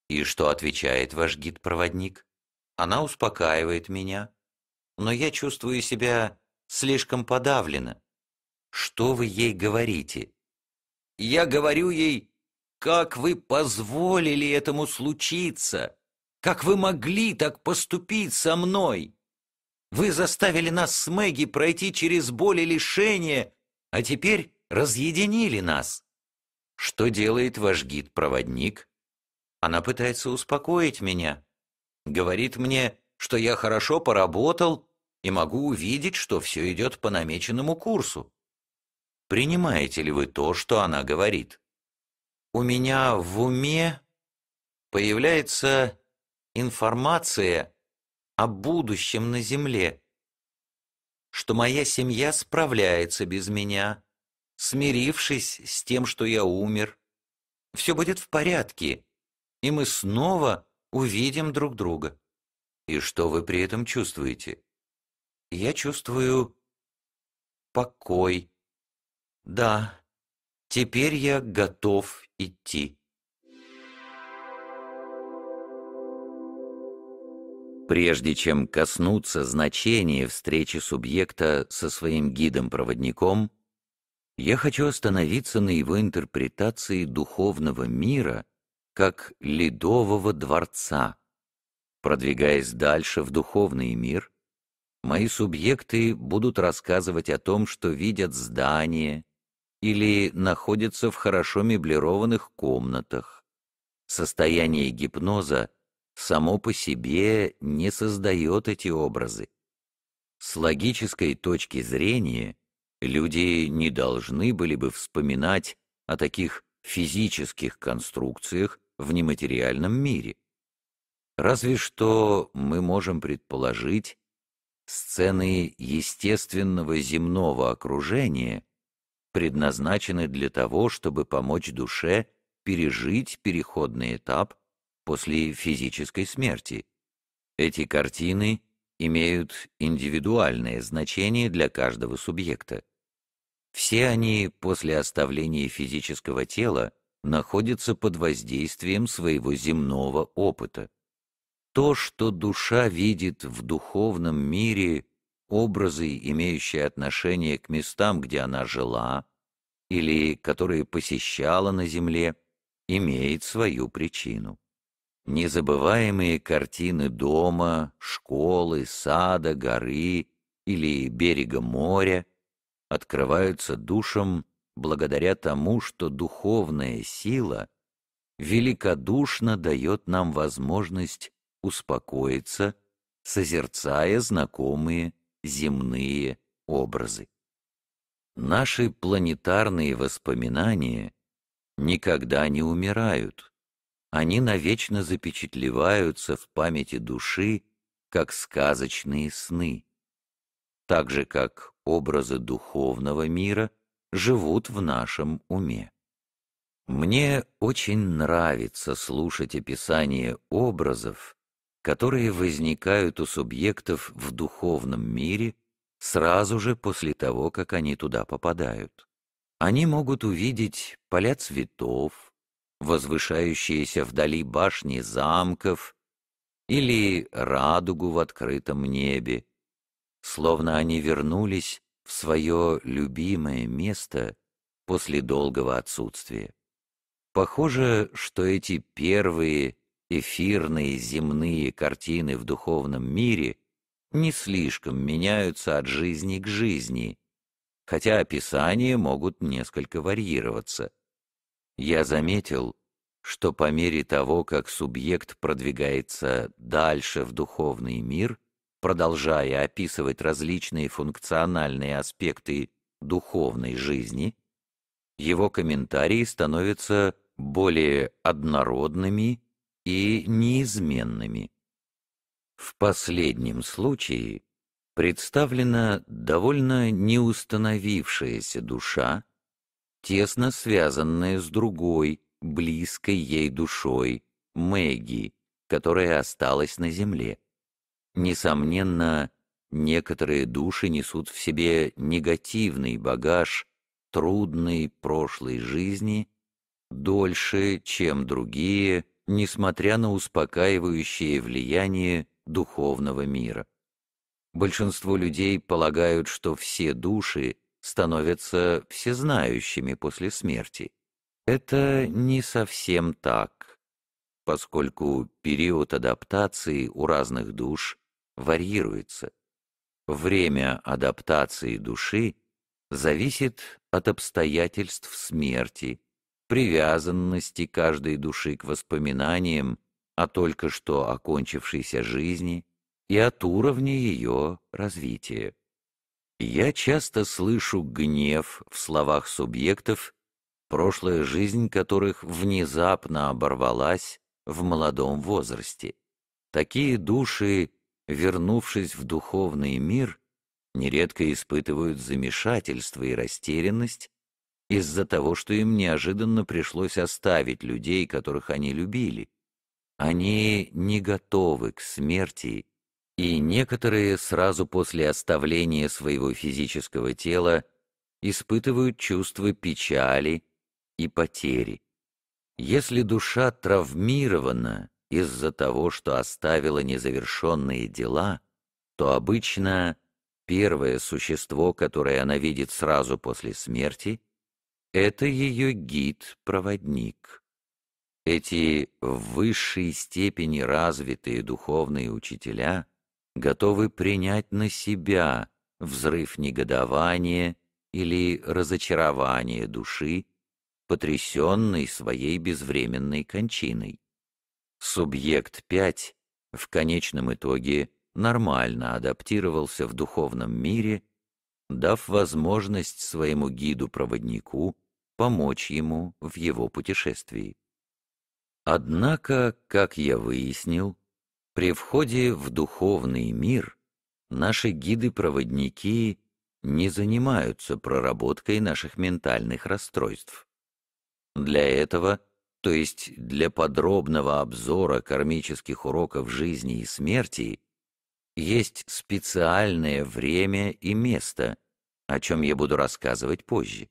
И что отвечает ваш гид-проводник? Она успокаивает меня, но я чувствую себя слишком подавленно. Что вы ей говорите? Я говорю ей, как вы позволили этому случиться? Как вы могли так поступить со мной? Вы заставили нас с Мэгги пройти через боль и лишение, а теперь разъединили нас. Что делает ваш гид-проводник? Она пытается успокоить меня. Говорит мне, что я хорошо поработал, и могу увидеть, что все идет по намеченному курсу. Принимаете ли вы то, что она говорит? У меня в уме появляется информация о будущем на Земле, что моя семья справляется без меня, смирившись с тем, что я умер. Все будет в порядке, и мы снова увидим друг друга. И что вы при этом чувствуете? Я чувствую покой. Да, теперь я готов идти. Прежде чем коснуться значения встречи субъекта со своим гидом-проводником, я хочу остановиться на его интерпретации духовного мира как ледового дворца. Продвигаясь дальше в духовный мир, мои субъекты будут рассказывать о том, что видят здания или находятся в хорошо меблированных комнатах. Состояние гипноза само по себе не создает эти образы. С логической точки зрения люди не должны были бы вспоминать о таких физических конструкциях в нематериальном мире. Разве что мы можем предположить, сцены естественного земного окружения предназначены для того, чтобы помочь душе пережить переходный этап после физической смерти. Эти картины имеют индивидуальное значение для каждого субъекта. Все они после оставления физического тела находятся под воздействием своего земного опыта. То, что душа видит в духовном мире образы, имеющие отношение к местам, где она жила, или которые посещала на земле, имеет свою причину. Незабываемые картины дома, школы, сада, горы или берега моря открываются душам благодаря тому, что духовная сила великодушно дает нам возможность успокоиться, созерцая знакомые земные образы. Наши планетарные воспоминания никогда не умирают. Они навечно запечатлеваются в памяти души, как сказочные сны. Так же, как образы духовного мира живут в нашем уме. Мне очень нравится слушать описание образов, которые возникают у субъектов в духовном мире сразу же после того, как они туда попадают. Они могут увидеть поля цветов, возвышающиеся вдали башни замков или радугу в открытом небе, словно они вернулись в свое любимое место после долгого отсутствия. Похоже, что эти первые эфирные земные картины в духовном мире не слишком меняются от жизни к жизни, хотя описания могут несколько варьироваться. Я заметил, что по мере того, как субъект продвигается дальше в духовный мир, продолжая описывать различные функциональные аспекты духовной жизни, его комментарии становятся более однородными и неизменными. В последнем случае представлена довольно неустановившаяся душа, тесно связанная с другой, близкой ей душой, Мэгги, которая осталась на земле. Несомненно, некоторые души несут в себе негативный багаж трудной прошлой жизни дольше, чем другие — несмотря на успокаивающее влияние духовного мира. Большинство людей полагают, что все души становятся всезнающими после смерти. Это не совсем так, поскольку период адаптации у разных душ варьируется. Время адаптации души зависит от обстоятельств смерти, привязанности каждой души к воспоминаниям о только что окончившейся жизни и от уровня ее развития. Я часто слышу гнев в словах субъектов, прошлая жизнь которых внезапно оборвалась в молодом возрасте. Такие души, вернувшись в духовный мир, нередко испытывают замешательство и растерянность, из-за того, что им неожиданно пришлось оставить людей, которых они любили. Они не готовы к смерти, и некоторые сразу после оставления своего физического тела испытывают чувство печали и потери. Если душа травмирована из-за того, что оставила незавершенные дела, то обычно первое существо, которое она видит сразу после смерти — это ее гид-проводник. Эти в высшей степени развитые духовные учителя готовы принять на себя взрыв негодования или разочарования души, потрясенной своей безвременной кончиной. Субъект 5 в конечном итоге нормально адаптировался в духовном мире, дав возможность своему гиду-проводнику помочь ему в его путешествии. Однако, как я выяснил, при входе в духовный мир наши гиды-проводники не занимаются проработкой наших ментальных расстройств. Для этого, то есть для подробного обзора кармических уроков жизни и смерти, есть специальное время и место, о чем я буду рассказывать позже.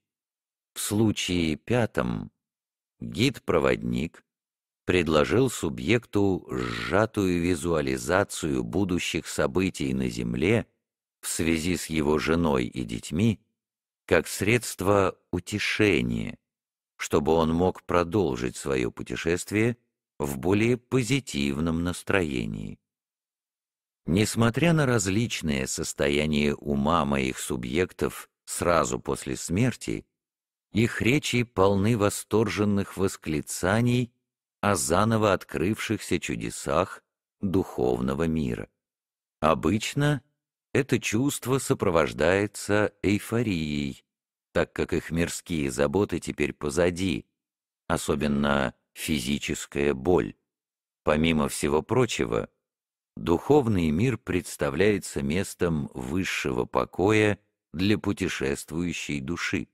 В случае пятом гид-проводник предложил субъекту сжатую визуализацию будущих событий на Земле в связи с его женой и детьми как средство утешения, чтобы он мог продолжить свое путешествие в более позитивном настроении. Несмотря на различное состояние ума моих субъектов сразу после смерти, их речи полны восторженных восклицаний о заново открывшихся чудесах духовного мира. Обычно это чувство сопровождается эйфорией, так как их мирские заботы теперь позади, особенно физическая боль. Помимо всего прочего, духовный мир представляется местом высшего покоя для путешествующей души.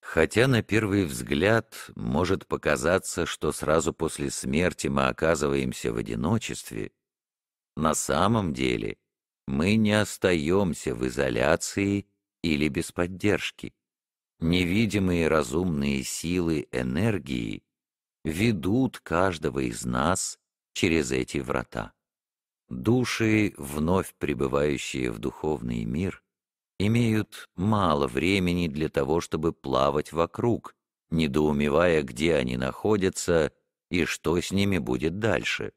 Хотя на первый взгляд может показаться, что сразу после смерти мы оказываемся в одиночестве, на самом деле мы не остаемся в изоляции или без поддержки. Невидимые разумные силы энергии ведут каждого из нас через эти врата. Души, вновь пребывающие в духовный мир, имеют мало времени для того, чтобы плавать вокруг, недоумевая, где они находятся и что с ними будет дальше.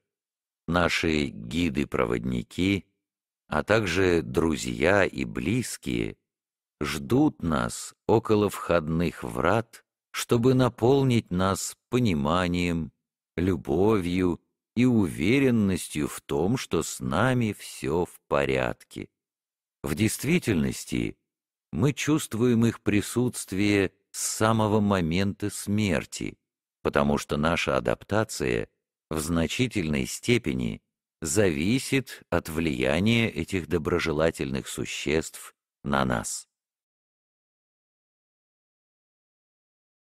Наши гиды-проводники, а также друзья и близкие, ждут нас около входных врат, чтобы наполнить нас пониманием, любовью и уверенностью в том, что с нами все в порядке. В действительности мы чувствуем их присутствие с самого момента смерти, потому что наша адаптация в значительной степени зависит от влияния этих доброжелательных существ на нас.